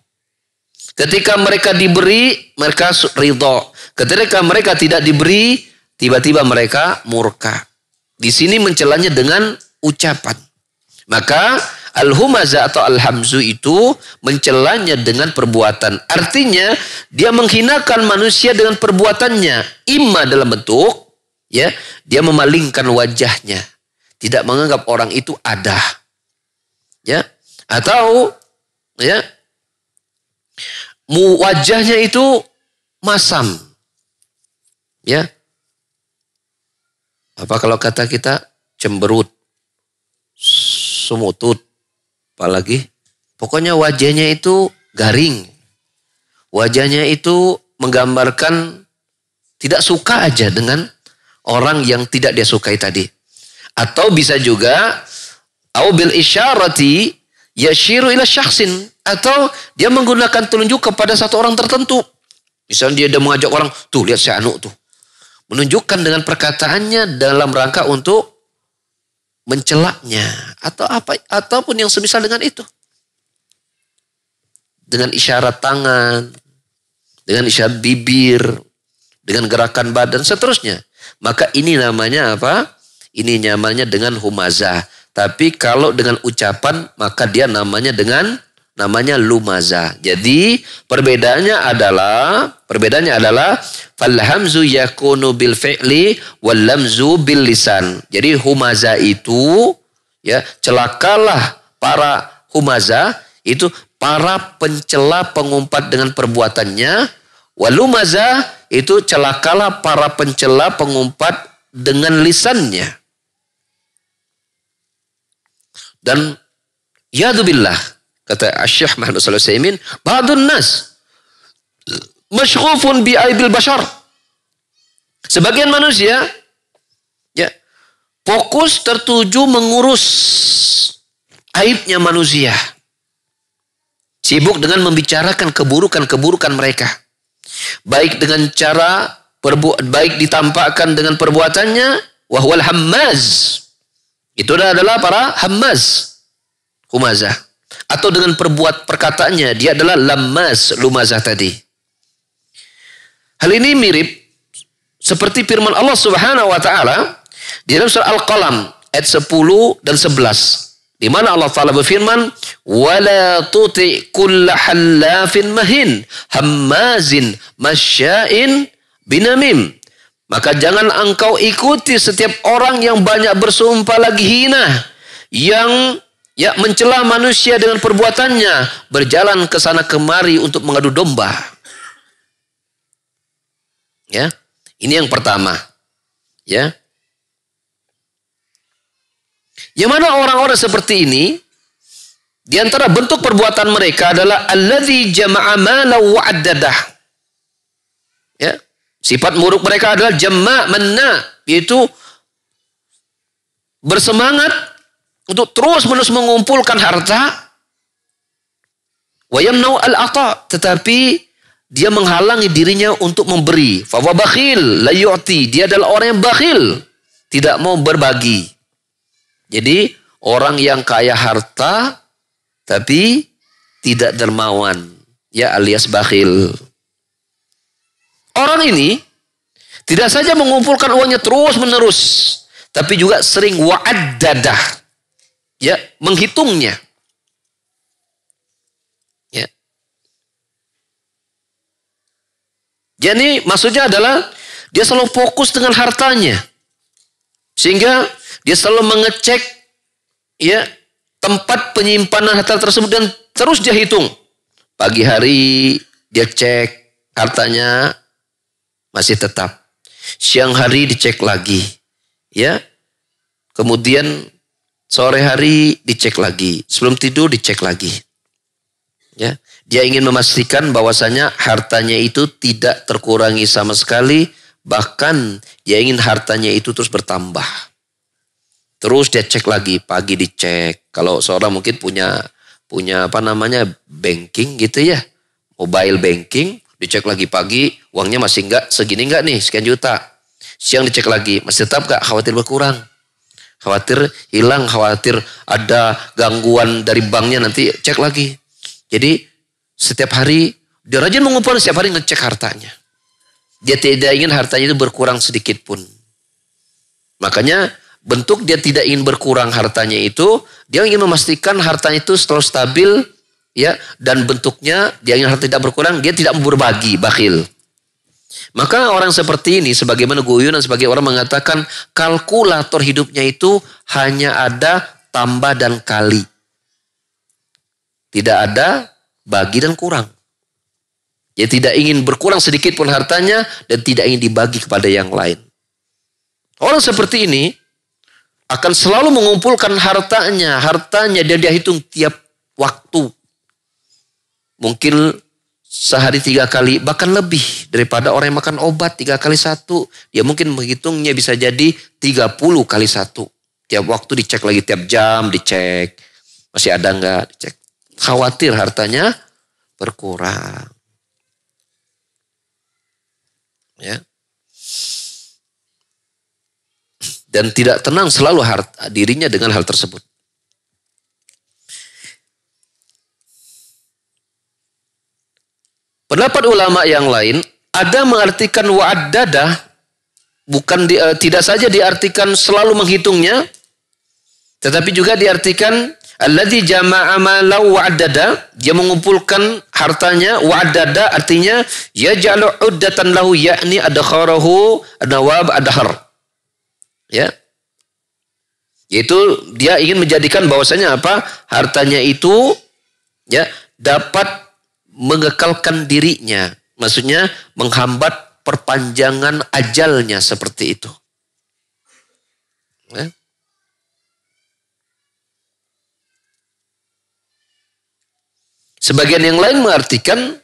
Speaker 2: Ketika mereka diberi, mereka ridho. Ketika mereka tidak diberi, tiba-tiba mereka murka. Di sini mencelanya dengan ucapan. Maka Al-Humaza atau Al-Hamzu itu mencelanya dengan perbuatan. Artinya dia menghinakan manusia dengan perbuatannya. Ima dalam bentuk ya dia memalingkan wajahnya. Tidak menganggap orang itu ada. Ya, atau ya mu wajahnya itu masam. Ya. Apa kalau kata kita cemberut, sumutut, apalagi pokoknya wajahnya itu garing. Wajahnya itu menggambarkan tidak suka aja dengan orang yang tidak dia sukai tadi. Atau bisa juga au bil isyarati yashiru ila syakhsin atau dia menggunakan telunjuk kepada satu orang tertentu. Misalnya dia mengajak orang, tuh lihat si Anu tuh. Menunjukkan dengan perkataannya dalam rangka untuk mencelaknya atau apa ataupun yang semisal dengan itu. Dengan isyarat tangan, dengan isyarat bibir, dengan gerakan badan seterusnya. Maka ini namanya apa? Ini namanya dengan humazah. Tapi kalau dengan ucapan maka dia namanya dengan namanya lumaza. Jadi perbedaannya adalah perbedaannya adalah fal hamzu yakunu bil fi'li wal lamzu bil lisan. Jadi humaza itu ya celakalah para humaza itu para pencela pengumpat dengan perbuatannya lumaza itu celakalah para pencela pengumpat dengan lisannya. Dan ya yadubillah Kata Syekh Muhammad Sallallahu Alaihi Wasallam, Ba'dun nas masyghufun bi aidil bashar. Sebagian manusia ya fokus tertuju mengurus aibnya manusia. Sibuk dengan membicarakan keburukan-keburukan mereka. Baik dengan cara perbuat baik ditampakkan dengan perbuatannya wahwal hammaz. Itu adalah para hammaz. Humazah atau dengan perbuat perkataannya dia adalah lamas lumazah tadi. Hal ini mirip seperti firman Allah Subhanahu wa taala di dalam surah Al-Qalam ayat 10 dan 11 di mana Allah Taala berfirman wala tuti kull halafin mahin hammazin masyain binamim maka jangan engkau ikuti setiap orang yang banyak bersumpah lagi hina yang ya mencela manusia dengan perbuatannya, berjalan ke sana kemari untuk mengadu domba. Ya. Ini yang pertama. Ya. Yang mana orang-orang seperti ini di antara bentuk perbuatan mereka adalah alladzi jama'a mala wa'addadah. Ya. Sifat muruk mereka adalah jama' manna, yaitu bersemangat untuk terus-menerus mengumpulkan harta wayamnau al-ata tetapi dia menghalangi dirinya untuk memberi fawa bakhil la yu'ti dia adalah orang yang bakhil tidak mau berbagi jadi orang yang kaya harta tapi tidak dermawan ya alias bakhil orang ini tidak saja mengumpulkan uangnya terus menerus tapi juga sering wa'addadah ya menghitungnya. Ya. Jadi ya, maksudnya adalah dia selalu fokus dengan hartanya. Sehingga dia selalu mengecek ya tempat penyimpanan harta tersebut dan terus dia hitung. Pagi hari dia cek hartanya masih tetap. Siang hari dicek lagi. Ya. Kemudian Sore hari dicek lagi, sebelum tidur dicek lagi. Ya, dia ingin memastikan bahwasanya hartanya itu tidak terkurangi sama sekali, bahkan dia ingin hartanya itu terus bertambah. Terus dia cek lagi, pagi dicek. Kalau seorang mungkin punya punya apa namanya banking gitu ya, mobile banking, dicek lagi pagi, uangnya masih enggak segini enggak nih, sekian juta. Siang dicek lagi, masih tetap enggak, khawatir berkurang. Khawatir hilang, khawatir ada gangguan dari banknya nanti cek lagi. Jadi setiap hari dia rajin mengumpulkan setiap hari ngecek hartanya. Dia tidak ingin hartanya itu berkurang sedikit pun. Makanya bentuk dia tidak ingin berkurang hartanya itu, dia ingin memastikan hartanya itu selalu stabil ya dan bentuknya dia ingin harta tidak berkurang, dia tidak berbagi, bakhil. Maka orang seperti ini sebagaimana guyunan sebagai orang mengatakan kalkulator hidupnya itu hanya ada tambah dan kali. Tidak ada bagi dan kurang. Dia tidak ingin berkurang sedikit pun hartanya dan tidak ingin dibagi kepada yang lain. Orang seperti ini akan selalu mengumpulkan hartanya, hartanya dan dia hitung tiap waktu. Mungkin sehari tiga kali bahkan lebih daripada orang yang makan obat tiga kali satu ya mungkin menghitungnya bisa jadi tiga puluh kali satu tiap waktu dicek lagi tiap jam dicek masih ada nggak dicek khawatir hartanya berkurang ya dan tidak tenang selalu harta, dirinya dengan hal tersebut Pendapat ulama yang lain, ada mengartikan wa'addada bukan di, uh, tidak saja diartikan selalu menghitungnya, tetapi juga diartikan alladzi jama'a malau wa'addada, dia mengumpulkan hartanya wa'addada artinya ya yaj'alu uddatan lahu yakni adkharahu nawab adhar. Ya, yaitu dia ingin menjadikan bahwasanya apa hartanya itu ya dapat mengekalkan dirinya. Maksudnya menghambat perpanjangan ajalnya seperti itu. Ya. Sebagian yang lain mengartikan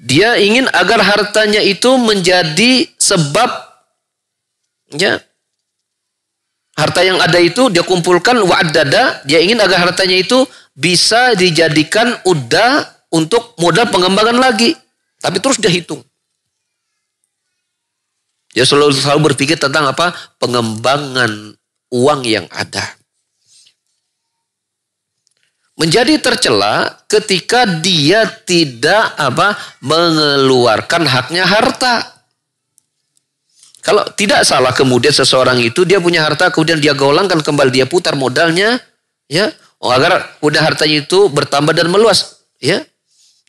Speaker 2: dia ingin agar hartanya itu menjadi sebab ya harta yang ada itu dia kumpulkan wa'adada, dia ingin agar hartanya itu bisa dijadikan udah untuk modal pengembangan lagi. Tapi terus dia hitung. Dia selalu, selalu berpikir tentang apa? Pengembangan uang yang ada. Menjadi tercela ketika dia tidak apa mengeluarkan haknya harta. Kalau tidak salah kemudian seseorang itu dia punya harta kemudian dia golangkan kembali dia putar modalnya ya oh, agar udah hartanya itu bertambah dan meluas ya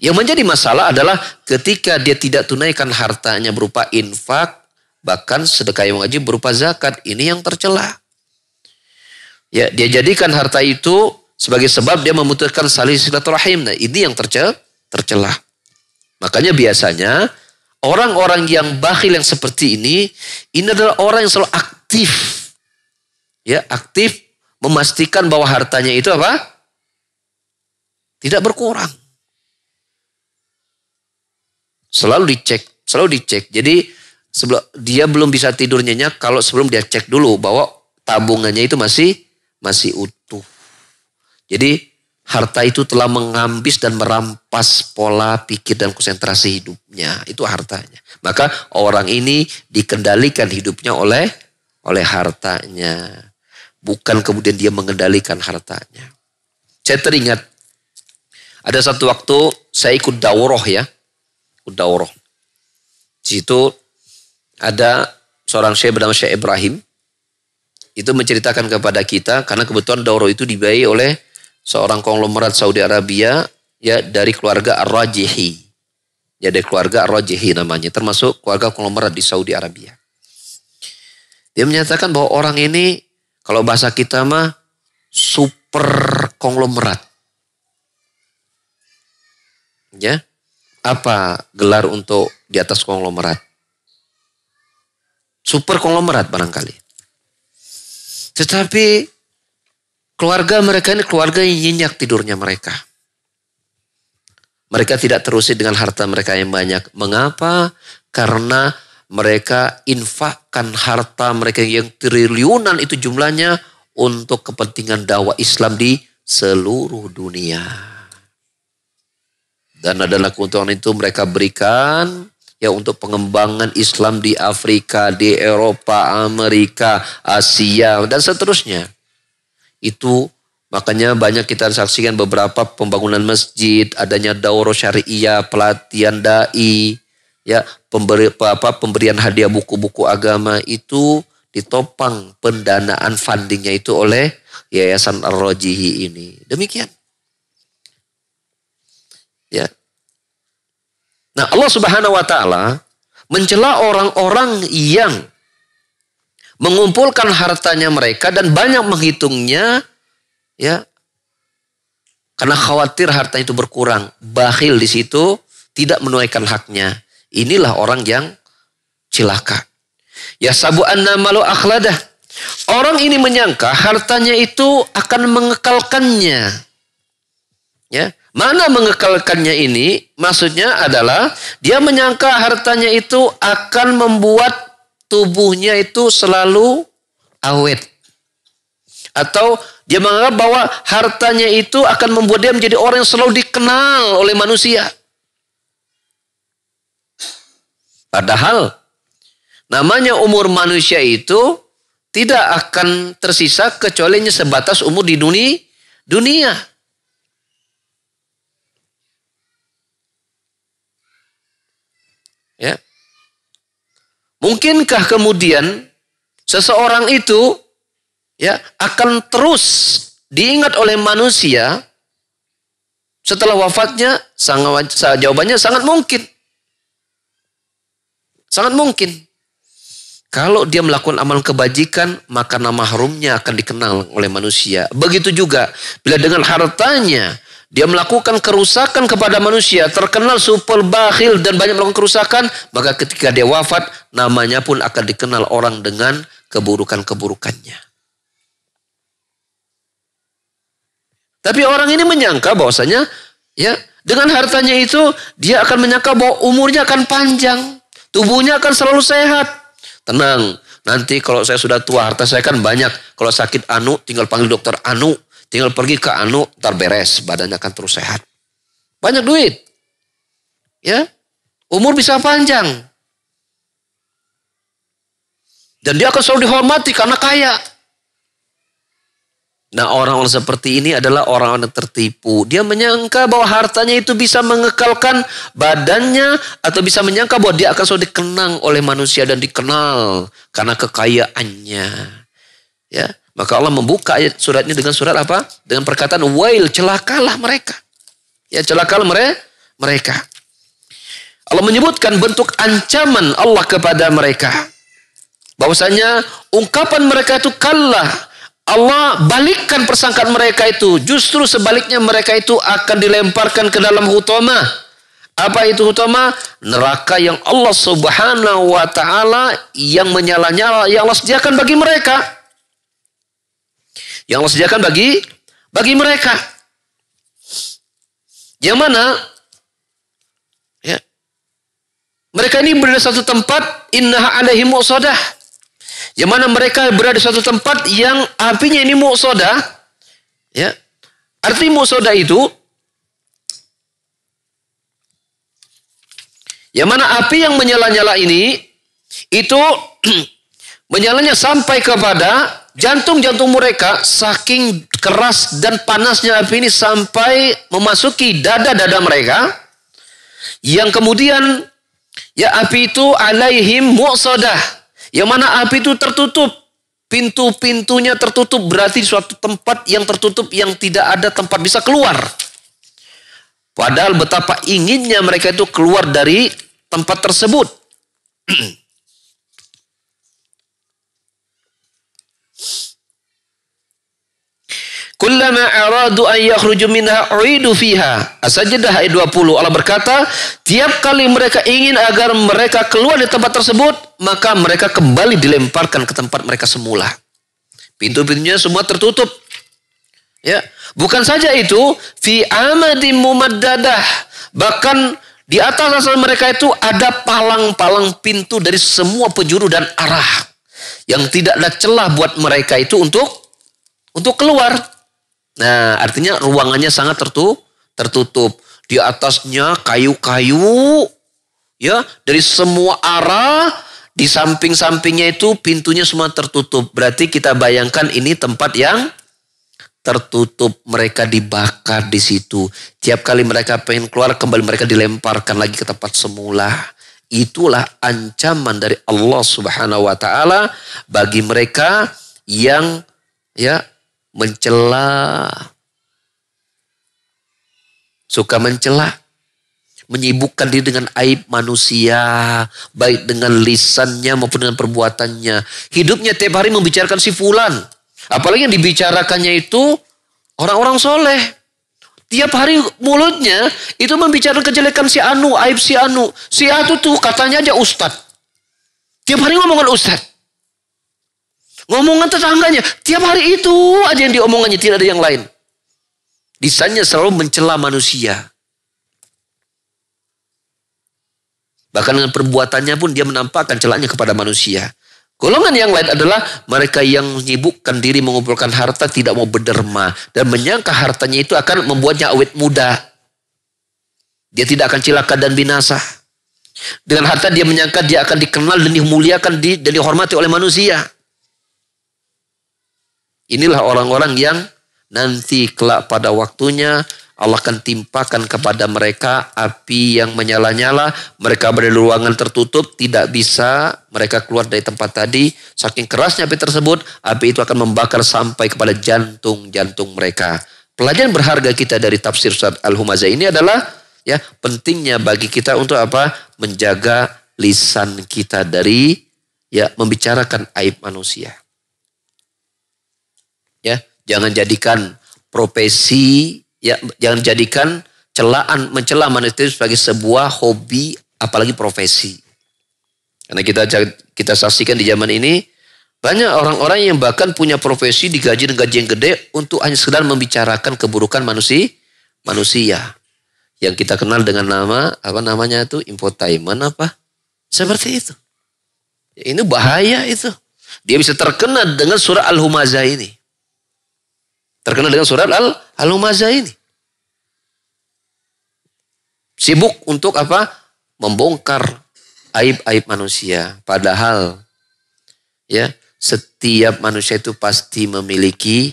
Speaker 2: yang menjadi masalah adalah ketika dia tidak tunaikan hartanya berupa infak, bahkan sedekah yang wajib berupa zakat. Ini yang tercela. Ya, dia jadikan harta itu sebagai sebab dia memutuskan salih silaturahim. Nah, ini yang tercela. tercela. Makanya biasanya orang-orang yang bakhil yang seperti ini, ini adalah orang yang selalu aktif. Ya, aktif memastikan bahwa hartanya itu apa? Tidak berkurang. Selalu dicek, selalu dicek. Jadi sebelum dia belum bisa tidur nyenyak kalau sebelum dia cek dulu bahwa tabungannya itu masih masih utuh. Jadi harta itu telah mengambis dan merampas pola pikir dan konsentrasi hidupnya. Itu hartanya. Maka orang ini dikendalikan hidupnya oleh oleh hartanya. Bukan kemudian dia mengendalikan hartanya. Saya teringat ada satu waktu saya ikut dawroh ya Daurah. Di situ ada seorang syekh bernama Syekh Ibrahim. Itu menceritakan kepada kita karena kebetulan Daurah itu dibiayai oleh seorang konglomerat Saudi Arabia ya dari keluarga Ar-Rajihi. Ya dari keluarga ar namanya, termasuk keluarga konglomerat di Saudi Arabia. Dia menyatakan bahwa orang ini kalau bahasa kita mah super konglomerat. Ya, apa gelar untuk di atas konglomerat? Super konglomerat barangkali. Tetapi keluarga mereka ini keluarga yang nyenyak tidurnya mereka. Mereka tidak terusik dengan harta mereka yang banyak. Mengapa? Karena mereka infakkan harta mereka yang triliunan itu jumlahnya untuk kepentingan dakwah Islam di seluruh dunia dana-dana keuntungan itu mereka berikan ya untuk pengembangan Islam di Afrika, di Eropa, Amerika, Asia, dan seterusnya. Itu Makanya banyak kita saksikan beberapa pembangunan masjid, adanya daurah syariah, pelatihan dai, ya pemberi, apa, pemberian hadiah buku-buku agama itu ditopang pendanaan fundingnya itu oleh Yayasan ar rajihi ini. Demikian. Nah, Allah Subhanahu wa taala mencela orang-orang yang mengumpulkan hartanya mereka dan banyak menghitungnya ya karena khawatir harta itu berkurang bakhil di situ tidak menunaikan haknya inilah orang yang celaka. ya sabu anna malu akhladah orang ini menyangka hartanya itu akan mengekalkannya ya Mana mengekalkannya ini? Maksudnya adalah dia menyangka hartanya itu akan membuat tubuhnya itu selalu awet. Atau dia menganggap bahwa hartanya itu akan membuat dia menjadi orang yang selalu dikenal oleh manusia. Padahal namanya umur manusia itu tidak akan tersisa kecuali sebatas umur di dunia. dunia. Ya. Mungkinkah kemudian seseorang itu ya akan terus diingat oleh manusia setelah wafatnya? Sangat, jawabannya sangat mungkin. Sangat mungkin. Kalau dia melakukan amal kebajikan, maka nama harumnya akan dikenal oleh manusia. Begitu juga bila dengan hartanya dia melakukan kerusakan kepada manusia, terkenal super bakhil dan banyak melakukan kerusakan, maka ketika dia wafat, namanya pun akan dikenal orang dengan keburukan-keburukannya. Tapi orang ini menyangka bahwasanya ya dengan hartanya itu dia akan menyangka bahwa umurnya akan panjang, tubuhnya akan selalu sehat. Tenang, nanti kalau saya sudah tua harta saya kan banyak. Kalau sakit Anu tinggal panggil dokter Anu Tinggal pergi ke anu, ntar beres. Badannya akan terus sehat. Banyak duit. Ya. Umur bisa panjang. Dan dia akan selalu dihormati karena kaya. Nah orang-orang seperti ini adalah orang-orang tertipu. Dia menyangka bahwa hartanya itu bisa mengekalkan badannya. Atau bisa menyangka bahwa dia akan selalu dikenang oleh manusia dan dikenal. Karena kekayaannya. Ya, maka Allah membuka ayat surat ini dengan surat apa? Dengan perkataan wail celakalah mereka. Ya celakalah mereka. mereka. Allah menyebutkan bentuk ancaman Allah kepada mereka. Bahwasanya ungkapan mereka itu kalah. Allah balikkan persangkaan mereka itu. Justru sebaliknya mereka itu akan dilemparkan ke dalam hutama. Apa itu hutama? Neraka yang Allah subhanahu wa ta'ala yang menyala-nyala. Yang Allah sediakan bagi Mereka yang Allah sediakan bagi bagi mereka. Yang mana ya, mereka ini berada di satu tempat inna alaihi mu'sadah. Yang mana mereka berada di satu tempat yang apinya ini mu'sadah. Ya. Arti mu'sadah itu Yang mana api yang menyala-nyala ini itu [CLEARS THROAT] menyalanya sampai kepada Jantung-jantung mereka saking keras dan panasnya api ini sampai memasuki dada-dada mereka. Yang kemudian ya api itu alaihim mu'sadah. Yang mana api itu tertutup. Pintu-pintunya tertutup berarti suatu tempat yang tertutup yang tidak ada tempat bisa keluar. Padahal betapa inginnya mereka itu keluar dari tempat tersebut. [CLEARS THROAT] Kullama aradu an yakhruju minha uidu fiha. As-Sajdah ayat 20. Allah berkata, tiap kali mereka ingin agar mereka keluar dari tempat tersebut, maka mereka kembali dilemparkan ke tempat mereka semula. Pintu-pintunya semua tertutup. Ya, bukan saja itu, fi amadim mumaddadah. Bahkan di atas asal mereka itu ada palang-palang pintu dari semua penjuru dan arah. Yang tidak ada celah buat mereka itu untuk untuk keluar. Nah, artinya ruangannya sangat tertu tertutup. Di atasnya kayu-kayu ya, dari semua arah di samping-sampingnya itu pintunya semua tertutup. Berarti kita bayangkan ini tempat yang tertutup, mereka dibakar di situ. Tiap kali mereka pengen keluar kembali mereka dilemparkan lagi ke tempat semula. Itulah ancaman dari Allah Subhanahu wa taala bagi mereka yang ya mencela, suka mencela, menyibukkan diri dengan aib manusia, baik dengan lisannya maupun dengan perbuatannya. Hidupnya tiap hari membicarakan si fulan. Apalagi yang dibicarakannya itu orang-orang soleh. Tiap hari mulutnya itu membicarakan kejelekan si Anu, aib si Anu. Si atu tuh katanya aja Ustadz. Tiap hari ngomongin Ustadz. Omongan tetangganya. Tiap hari itu aja yang diomongannya. Tidak ada yang lain. Disannya selalu mencela manusia. Bahkan dengan perbuatannya pun dia menampakkan celahnya kepada manusia. Golongan yang lain adalah mereka yang menyibukkan diri mengumpulkan harta tidak mau berderma dan menyangka hartanya itu akan membuatnya awet muda. Dia tidak akan celaka dan binasa. Dengan harta dia menyangka dia akan dikenal dan dimuliakan dan dihormati oleh manusia. Inilah orang-orang yang nanti kelak pada waktunya Allah akan timpakan kepada mereka api yang menyala-nyala. Mereka berada di ruangan tertutup, tidak bisa mereka keluar dari tempat tadi. Saking kerasnya api tersebut, api itu akan membakar sampai kepada jantung-jantung mereka. Pelajaran berharga kita dari tafsir Surat Al-Humazah ini adalah ya pentingnya bagi kita untuk apa? Menjaga lisan kita dari ya membicarakan aib manusia ya jangan jadikan profesi ya jangan jadikan celaan mencela manusia sebagai sebuah hobi apalagi profesi karena kita kita saksikan di zaman ini banyak orang-orang yang bahkan punya profesi digaji dengan gaji yang gede untuk hanya sekedar membicarakan keburukan manusia manusia yang kita kenal dengan nama apa namanya itu infotainment apa seperti itu ini bahaya itu dia bisa terkena dengan surah al-humazah ini Terkenal dengan surat al al ini. Sibuk untuk apa? Membongkar aib-aib manusia. Padahal ya setiap manusia itu pasti memiliki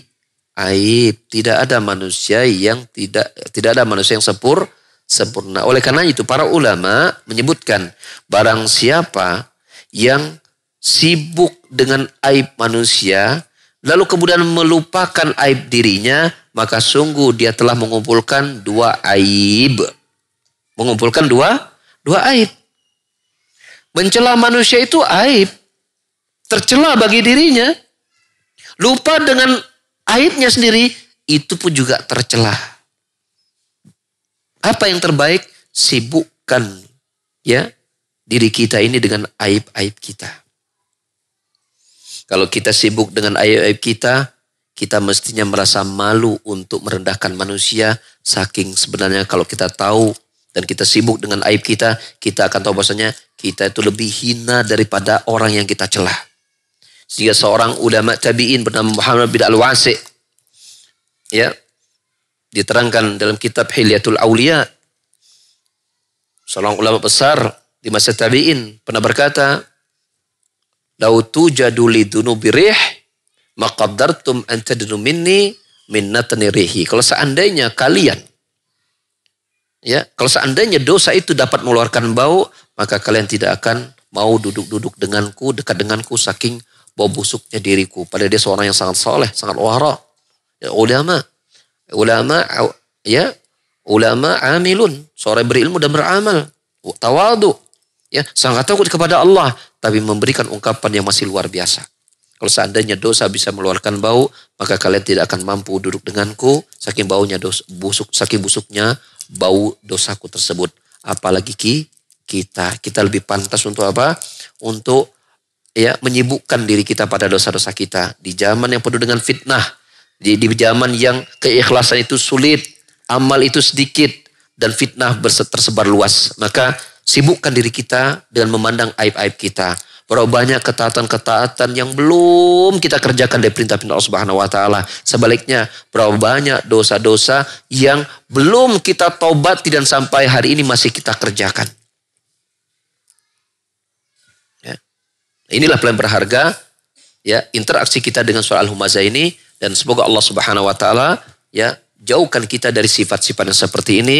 Speaker 2: aib. Tidak ada manusia yang tidak tidak ada manusia yang sepur sempurna. Oleh karena itu para ulama menyebutkan barang siapa yang sibuk dengan aib manusia lalu kemudian melupakan aib dirinya, maka sungguh dia telah mengumpulkan dua aib. Mengumpulkan dua, dua aib. Mencela manusia itu aib. Tercela bagi dirinya. Lupa dengan aibnya sendiri, itu pun juga tercela. Apa yang terbaik? Sibukkan ya diri kita ini dengan aib-aib kita. Kalau kita sibuk dengan aib-aib kita, kita mestinya merasa malu untuk merendahkan manusia. Saking sebenarnya kalau kita tahu dan kita sibuk dengan aib kita, kita akan tahu bahasanya kita itu lebih hina daripada orang yang kita celah. Sehingga seorang ulama tabi'in bernama Muhammad bin Al-Wasi ya diterangkan dalam kitab Hilyatul Aulia seorang ulama besar di masa tabi'in pernah berkata Lau tu jaduli dunu birih, maqaddartum antadunu minni minnatani rihi. Kalau seandainya kalian, ya kalau seandainya dosa itu dapat mengeluarkan bau, maka kalian tidak akan mau duduk-duduk denganku, dekat denganku, saking bau busuknya diriku. Padahal dia seorang yang sangat soleh, sangat wara. Ya, ulama, ulama, ya ulama amilun, seorang berilmu dan beramal. Tawadu, ya sangat takut kepada Allah tapi memberikan ungkapan yang masih luar biasa. Kalau seandainya dosa bisa meluarkan bau, maka kalian tidak akan mampu duduk denganku saking baunya dosa busuk saking busuknya bau dosaku tersebut. Apalagi ki kita kita lebih pantas untuk apa? Untuk ya menyibukkan diri kita pada dosa-dosa kita di zaman yang penuh dengan fitnah, di, di zaman yang keikhlasan itu sulit, amal itu sedikit dan fitnah tersebar luas. Maka Sibukkan diri kita dengan memandang aib-aib kita. Berapa banyak ketaatan-ketaatan yang belum kita kerjakan dari perintah-perintah Allah Subhanahu wa taala. Sebaliknya, berapa banyak dosa-dosa yang belum kita taubat dan sampai hari ini masih kita kerjakan. Ya. Inilah plan berharga ya interaksi kita dengan surah Al-Humazah ini dan semoga Allah Subhanahu wa taala ya jauhkan kita dari sifat-sifat yang seperti ini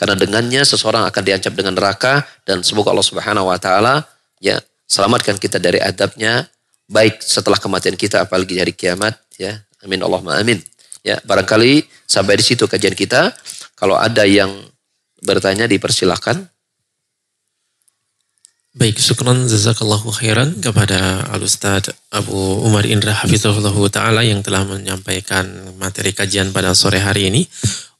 Speaker 2: karena dengannya seseorang akan diancam dengan neraka dan semoga Allah Subhanahu wa taala ya selamatkan kita dari adabnya baik setelah kematian kita apalagi hari kiamat ya amin Allahumma amin ya barangkali sampai di situ kajian kita kalau ada yang bertanya dipersilahkan
Speaker 1: Baik, syukran jazakallahu khairan kepada Al-Ustaz Abu Umar Indra Hafizahullah Ta'ala yang telah menyampaikan materi kajian pada sore hari ini.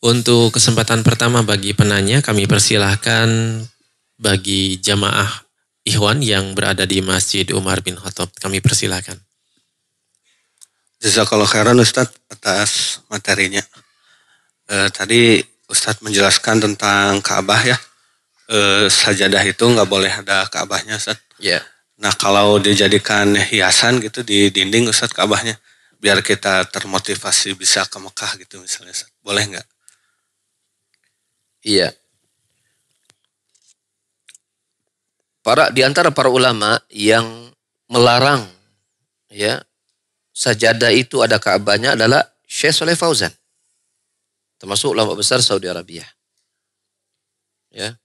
Speaker 1: Untuk kesempatan pertama bagi penanya, kami persilahkan bagi jamaah Ikhwan yang berada di Masjid Umar bin Khattab. Kami persilahkan. Jazakallah khairan Ustadz atas materinya. E, tadi Ustadz menjelaskan tentang Kaabah ya. E, sajadah itu nggak boleh ada Kaabahnya Ustadz. Iya. Nah kalau dijadikan hiasan gitu di dinding Ustadz Kaabahnya Biar kita
Speaker 2: termotivasi bisa ke Mekah gitu misalnya Ustadz. Boleh nggak? Iya. Para di antara para ulama yang melarang ya sajadah itu ada Ka'bahnya adalah Syekh Saleh Fauzan. Termasuk ulama besar Saudi Arabia. Ya.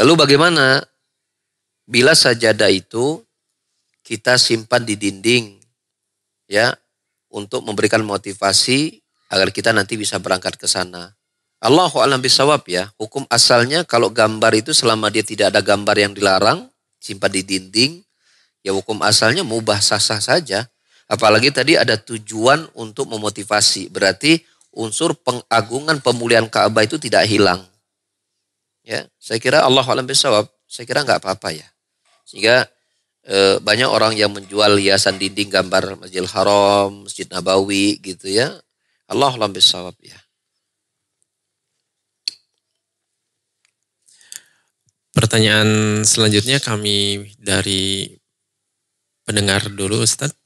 Speaker 2: Lalu bagaimana bila sajadah itu kita simpan di dinding ya untuk memberikan motivasi agar kita nanti bisa berangkat ke sana. Allahu alam bisawab ya. Hukum asalnya kalau gambar itu selama dia tidak ada gambar yang dilarang, simpan di dinding, ya hukum asalnya mubah sah-sah saja. Apalagi tadi ada tujuan untuk memotivasi. Berarti unsur pengagungan pemulihan Ka'bah itu tidak hilang. Ya, saya kira Allah alam bisawab. Saya kira nggak apa-apa ya. Sehingga e, banyak orang yang menjual hiasan dinding gambar Masjidil Haram, Masjid Nabawi gitu ya. Allah lebih sawab ya.
Speaker 1: Pertanyaan selanjutnya kami dari pendengar dulu Ustadz.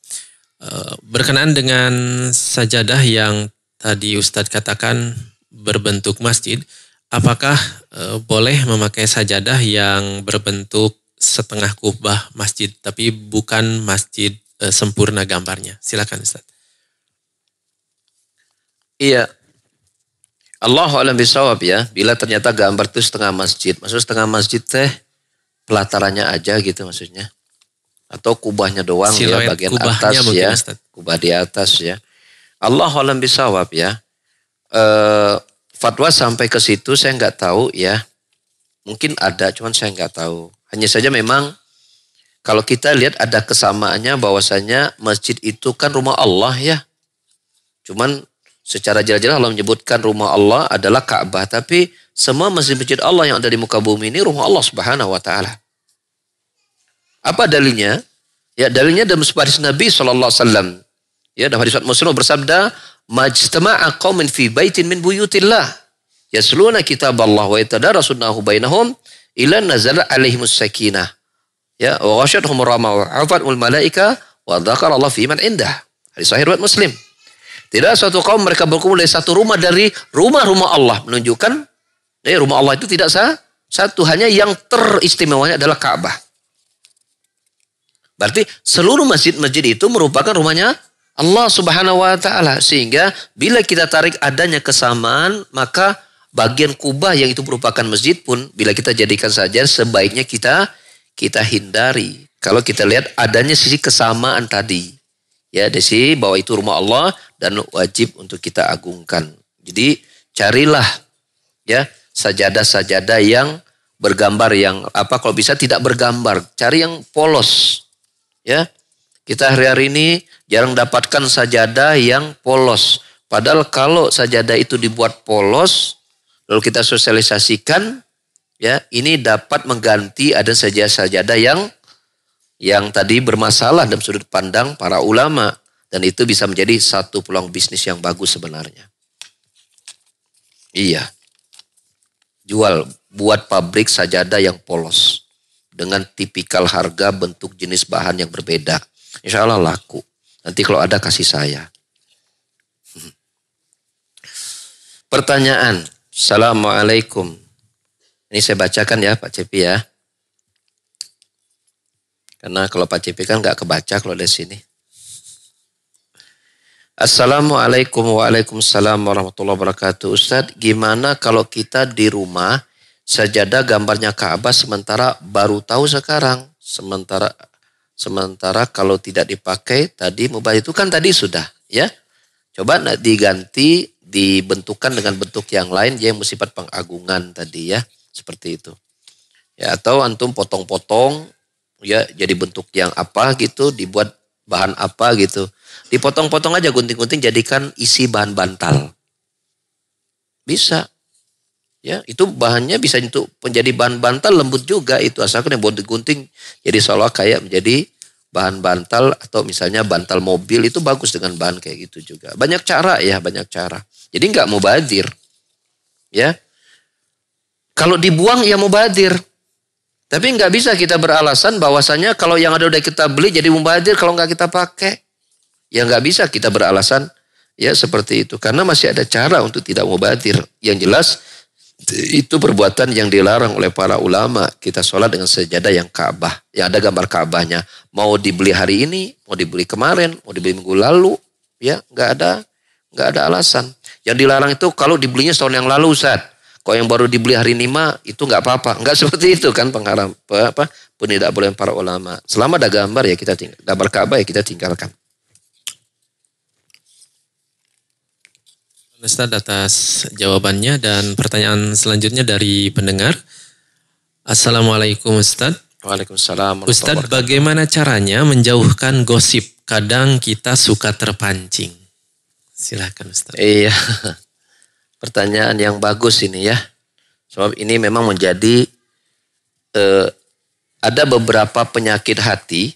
Speaker 1: Eh, berkenaan dengan sajadah yang tadi Ustadz katakan berbentuk masjid, apakah eh, boleh memakai sajadah yang berbentuk setengah kubah masjid, tapi bukan masjid eh, sempurna gambarnya? Silakan Ustadz.
Speaker 2: Iya. Allah alam bisawab ya. Bila ternyata gambar itu setengah masjid. Maksud setengah masjid teh pelatarannya aja gitu maksudnya. Atau kubahnya doang ya bagian atas ya. Kubah di atas ya. Allah alam bisawab ya. E, fatwa sampai ke situ saya nggak tahu ya. Mungkin ada cuman saya nggak tahu. Hanya saja memang kalau kita lihat ada kesamaannya bahwasanya masjid itu kan rumah Allah ya. Cuman Secara jelas-jelas Allah menyebutkan rumah Allah adalah Ka'bah, tapi semua masjid-masjid Allah yang ada di muka bumi ini rumah Allah Subhanahu wa taala. Apa dalilnya? Ya, dalilnya dalam sebuah hadis Nabi sallallahu alaihi wasallam. Ya, dalam hadis Muslim bersabda, "Majtama'a qaumin fi baitin min buyutillah yasluna kitab Allah wa yatadarasunahu bainahum ila nazal alaihimus sakinah." Ya, wa ghasyatuhum ya wa hafatul malaika wa dzakara Allah fi man indah. Hadis sahih riwayat Muslim. Tidak suatu kaum mereka berkumpul dari satu rumah dari rumah-rumah Allah menunjukkan eh, rumah Allah itu tidak sah. Satu hanya yang teristimewanya adalah Ka'bah. Berarti seluruh masjid-masjid itu merupakan rumahnya Allah Subhanahu wa taala sehingga bila kita tarik adanya kesamaan maka bagian kubah yang itu merupakan masjid pun bila kita jadikan saja sebaiknya kita kita hindari. Kalau kita lihat adanya sisi kesamaan tadi. Ya, desi bahwa itu rumah Allah dan wajib untuk kita agungkan. Jadi carilah ya sajadah-sajadah yang bergambar yang apa kalau bisa tidak bergambar, cari yang polos. Ya. Kita hari-hari ini jarang dapatkan sajadah yang polos. Padahal kalau sajadah itu dibuat polos lalu kita sosialisasikan ya ini dapat mengganti ada saja sajadah yang yang tadi bermasalah dalam sudut pandang para ulama dan itu bisa menjadi satu peluang bisnis yang bagus sebenarnya. Iya. Jual buat pabrik sajadah yang polos dengan tipikal harga, bentuk, jenis bahan yang berbeda. Insya Allah laku. Nanti kalau ada kasih saya. Pertanyaan. Assalamualaikum. Ini saya bacakan ya Pak Cepi ya. Karena kalau Pak Cipi kan nggak kebaca kalau dari sini. Assalamualaikum waalaikumsalam warahmatullahi wabarakatuh. Ustadz, gimana kalau kita di rumah sajadah gambarnya Ka'bah sementara baru tahu sekarang. Sementara sementara kalau tidak dipakai tadi mubah itu kan tadi sudah ya. Coba diganti dibentukkan dengan bentuk yang lain yang bersifat pengagungan tadi ya. Seperti itu. Ya, atau antum potong-potong ya jadi bentuk yang apa gitu dibuat bahan apa gitu dipotong-potong aja gunting-gunting jadikan isi bahan bantal bisa ya itu bahannya bisa untuk menjadi bahan bantal lembut juga itu asalkan yang buat digunting jadi seolah kayak menjadi bahan bantal atau misalnya bantal mobil itu bagus dengan bahan kayak gitu juga banyak cara ya banyak cara jadi nggak mau badir ya kalau dibuang ya mau badir tapi nggak bisa kita beralasan bahwasanya kalau yang ada udah kita beli jadi mubadir kalau nggak kita pakai. Ya nggak bisa kita beralasan ya seperti itu. Karena masih ada cara untuk tidak mubadir. Yang jelas itu perbuatan yang dilarang oleh para ulama. Kita sholat dengan sejadah yang Ka'bah. Yang ada gambar Ka'bahnya. Mau dibeli hari ini, mau dibeli kemarin, mau dibeli minggu lalu. Ya nggak ada nggak ada alasan. Yang dilarang itu kalau dibelinya tahun yang lalu Ustaz. Kok yang baru dibeli hari ini mah itu nggak apa-apa. Nggak [LAUGHS] seperti itu kan pengharam apa penidak boleh para ulama. Selama ada gambar ya kita tinggal, gambar Ka'bah ya kita tinggalkan.
Speaker 1: Ustaz atas jawabannya dan pertanyaan selanjutnya dari pendengar. Assalamualaikum Ustaz. Waalaikumsalam. Ustaz, bagaimana caranya menjauhkan gosip? Kadang kita
Speaker 2: suka terpancing. Silahkan Ustaz. Iya. [LAUGHS] pertanyaan yang bagus ini ya. Sebab ini memang menjadi eh, ada beberapa penyakit hati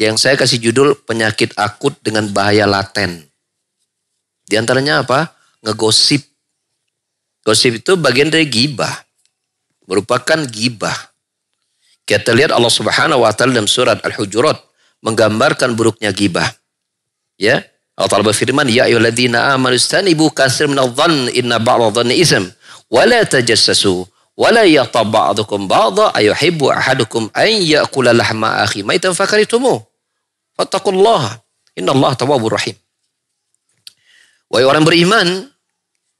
Speaker 2: yang saya kasih judul penyakit akut dengan bahaya laten. Di antaranya apa? Ngegosip. Gosip itu bagian dari gibah. Merupakan gibah. Kita lihat Allah Subhanahu wa taala dalam surat Al-Hujurat menggambarkan buruknya gibah. Ya. Allah Ta'ala berfirman, "Ya ayyuhalladzina amal istanibu kasir minal dhan inna ba'la dhanni ism wa la tajassasu wa la yatab ba'dukum ba'dha ayuhibbu ahadukum an ya'kula lahma akhi maitan fakaritumu." Inna Allah tawabur rahim. Wahai orang beriman,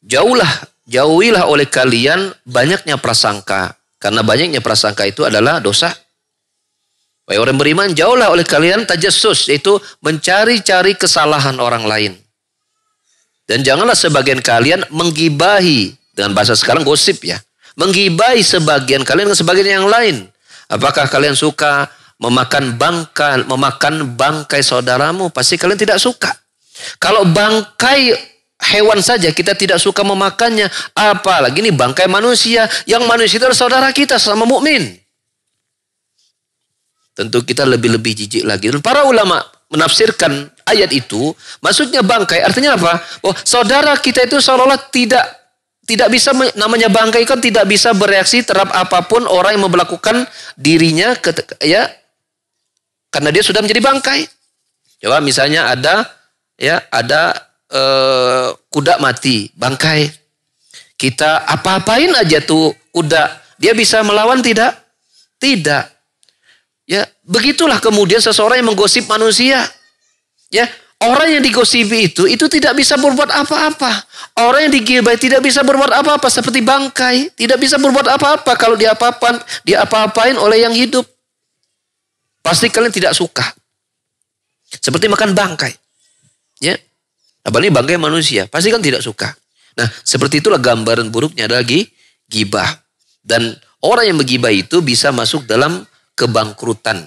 Speaker 2: jauhlah, jauhilah oleh kalian banyaknya prasangka. Karena banyaknya prasangka itu adalah dosa Wahai orang beriman, jauhlah oleh kalian tajasus, yaitu mencari-cari kesalahan orang lain. Dan janganlah sebagian kalian menggibahi, dengan bahasa sekarang gosip ya, menggibahi sebagian kalian dengan sebagian yang lain. Apakah kalian suka memakan bangkai, memakan bangkai saudaramu? Pasti kalian tidak suka. Kalau bangkai hewan saja kita tidak suka memakannya, apalagi ini bangkai manusia yang manusia itu saudara kita sama mukmin tentu kita lebih-lebih jijik lagi. Dan para ulama menafsirkan ayat itu, maksudnya bangkai, artinya apa? Oh, saudara kita itu seolah-olah tidak tidak bisa namanya bangkai kan tidak bisa bereaksi terhadap apapun orang yang memperlakukan dirinya ke, ya karena dia sudah menjadi bangkai. Coba misalnya ada ya ada eh, kuda mati, bangkai. Kita apa-apain aja tuh kuda, dia bisa melawan tidak? Tidak. Ya, begitulah kemudian seseorang yang menggosip manusia. Ya, orang yang digosipi itu itu tidak bisa berbuat apa-apa. Orang yang digibah tidak bisa berbuat apa-apa seperti bangkai, tidak bisa berbuat apa-apa kalau diapa-apain, diapa-apain oleh yang hidup. Pasti kalian tidak suka. Seperti makan bangkai. Ya. Apalagi bangkai manusia, pasti kan tidak suka. Nah, seperti itulah gambaran buruknya lagi gibah. Dan orang yang begibah itu bisa masuk dalam kebangkrutan.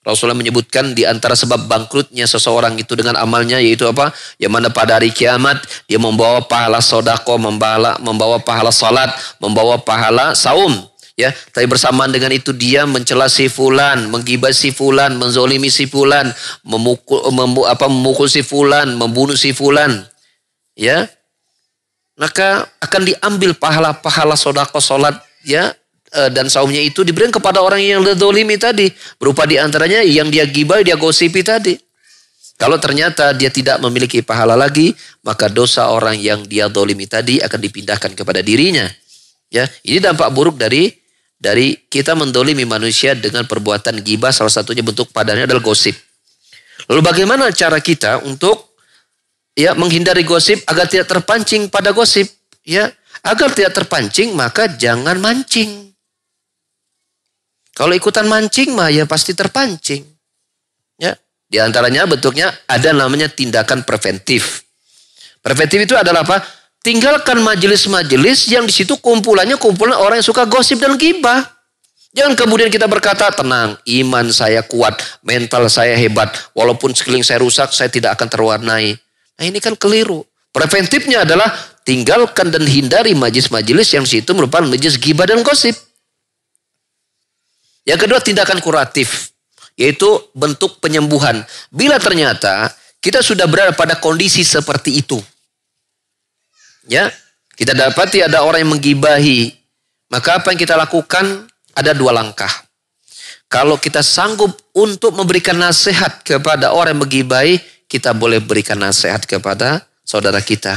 Speaker 2: Rasulullah menyebutkan di antara sebab bangkrutnya seseorang itu dengan amalnya yaitu apa? Yang mana pada hari kiamat dia membawa pahala sodako, membawa, membawa pahala salat, membawa pahala saum. Ya, tapi bersamaan dengan itu dia mencela si fulan, menggibah si fulan, menzolimi si fulan, memukul, memu, apa, memukul si fulan, membunuh si fulan. Ya, maka akan diambil pahala-pahala sodako, salat ya, Eh, dan saumnya itu diberikan kepada orang yang dolimi tadi. Berupa diantaranya yang dia gibai, dia gosipi tadi. Kalau ternyata dia tidak memiliki pahala lagi, maka dosa orang yang dia dolimi tadi akan dipindahkan kepada dirinya. Ya, ini dampak buruk dari dari kita mendolimi manusia dengan perbuatan gibah salah satunya bentuk padanya adalah gosip. Lalu bagaimana cara kita untuk ya menghindari gosip agar tidak terpancing pada gosip ya agar tidak terpancing maka jangan mancing kalau ikutan mancing mah ya pasti terpancing. Ya, di antaranya bentuknya ada namanya tindakan preventif. Preventif itu adalah apa? Tinggalkan majelis-majelis yang di situ kumpulannya kumpulan orang yang suka gosip dan gibah. Jangan kemudian kita berkata, tenang, iman saya kuat, mental saya hebat, walaupun sekeliling saya rusak, saya tidak akan terwarnai. Nah ini kan keliru. Preventifnya adalah tinggalkan dan hindari majelis-majelis yang di situ merupakan majelis gibah dan gosip. Yang kedua tindakan kuratif yaitu bentuk penyembuhan. Bila ternyata kita sudah berada pada kondisi seperti itu. Ya, kita dapati ada orang yang menggibahi, maka apa yang kita lakukan ada dua langkah. Kalau kita sanggup untuk memberikan nasihat kepada orang yang menggibahi, kita boleh berikan nasihat kepada saudara kita.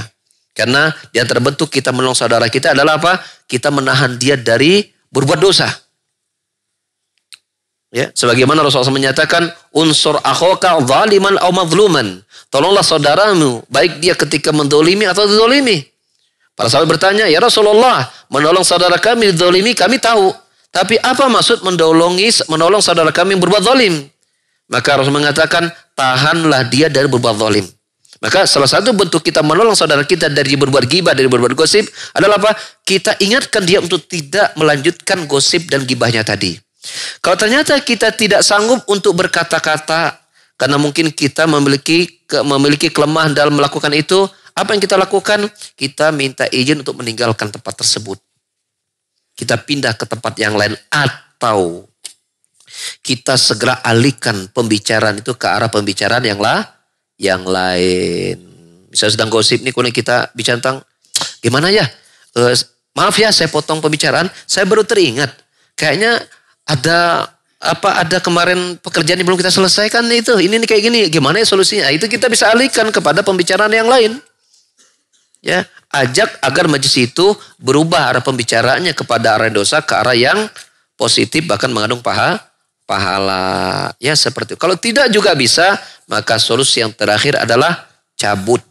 Speaker 2: Karena yang terbentuk kita menolong saudara kita adalah apa? Kita menahan dia dari berbuat dosa. Ya, sebagaimana Rasulullah menyatakan unsur akhoka zaliman au mazluman. Tolonglah saudaramu, baik dia ketika mendolimi atau didolimi. Para sahabat bertanya, ya Rasulullah, menolong saudara kami didolimi kami tahu. Tapi apa maksud mendolongi, menolong saudara kami yang berbuat zalim? Maka Rasul mengatakan, tahanlah dia dari berbuat zalim. Maka salah satu bentuk kita menolong saudara kita dari berbuat gibah, dari berbuat gosip adalah apa? Kita ingatkan dia untuk tidak melanjutkan gosip dan gibahnya tadi. Kalau ternyata kita tidak sanggup untuk berkata-kata karena mungkin kita memiliki memiliki kelemahan dalam melakukan itu, apa yang kita lakukan? Kita minta izin untuk meninggalkan tempat tersebut. Kita pindah ke tempat yang lain atau kita segera alihkan pembicaraan itu ke arah pembicaraan yang lah yang lain. Misalnya sedang gosip nih kalau kita bicara tentang gimana ya? Eh, maaf ya saya potong pembicaraan, saya baru teringat kayaknya ada apa ada kemarin pekerjaan yang belum kita selesaikan itu ini nih kayak gini gimana ya solusinya itu kita bisa alihkan kepada pembicaraan yang lain ya ajak agar majelis itu berubah arah pembicaraannya kepada arah dosa ke arah yang positif bahkan mengandung paha pahala ya seperti itu. kalau tidak juga bisa maka solusi yang terakhir adalah cabut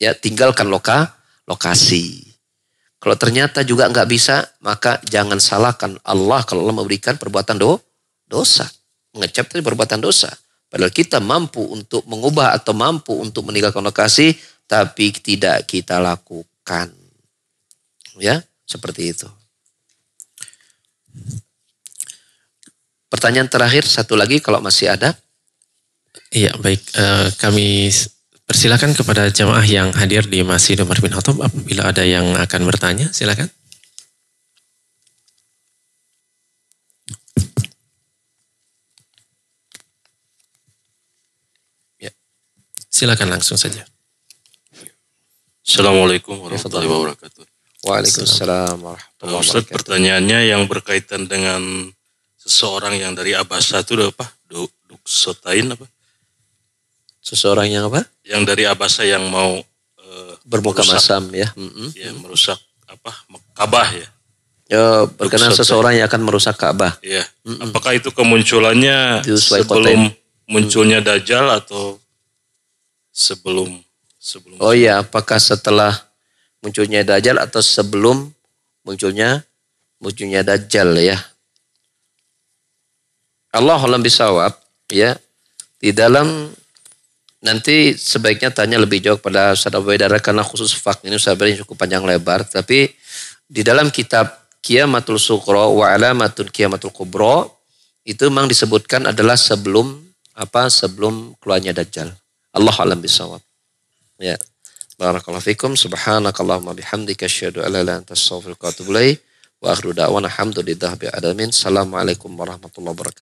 Speaker 2: ya tinggalkan loka lokasi kalau ternyata juga nggak bisa, maka jangan salahkan Allah kalau Allah memberikan perbuatan do, dosa. Mengecap itu perbuatan dosa. Padahal kita mampu untuk mengubah atau mampu untuk meninggalkan lokasi, tapi tidak kita lakukan. Ya, seperti itu. Pertanyaan terakhir, satu lagi kalau masih ada.
Speaker 1: Iya, baik. Uh, kami Persilakan kepada jemaah yang hadir di Masjid Umar bin Khattab apabila ada yang akan bertanya, silakan. Ya. Silakan langsung saja. Assalamualaikum warahmatullahi wabarakatuh. Waalaikumsalam warahmatullahi wabarakatuh. pertanyaannya yang berkaitan dengan seseorang yang dari Abasa itu apa? Duksotain apa? seseorang yang apa? Yang dari Abasa yang mau
Speaker 2: uh, bermuka masam ya. Mm-hmm. Ya merusak apa? Kabah ya. Ya, berkenan seseorang yang akan merusak Ka'bah.
Speaker 1: Iya. Mm-mm. Apakah itu kemunculannya sebelum kotain. Mm. munculnya Dajjal atau
Speaker 2: sebelum sebelum Oh iya, apakah setelah munculnya Dajjal atau sebelum munculnya munculnya Dajjal ya? Allah alam bisawab ya. Di dalam nanti sebaiknya tanya lebih jauh pada Ustaz Abu Haidara karena khusus fak ini Abu cukup panjang lebar. Tapi di dalam kitab Kiamatul Sukro wa alamatun Kiamatul Kubro itu memang disebutkan adalah sebelum apa sebelum keluarnya Dajjal. Allah alam bisawab. Ya. Barakallahu fikum subhanakallahumma bihamdika syadu ala ala ilaha anta wa akhiru da'wana alhamdulillah bi'adamin. Assalamualaikum warahmatullahi wabarakatuh.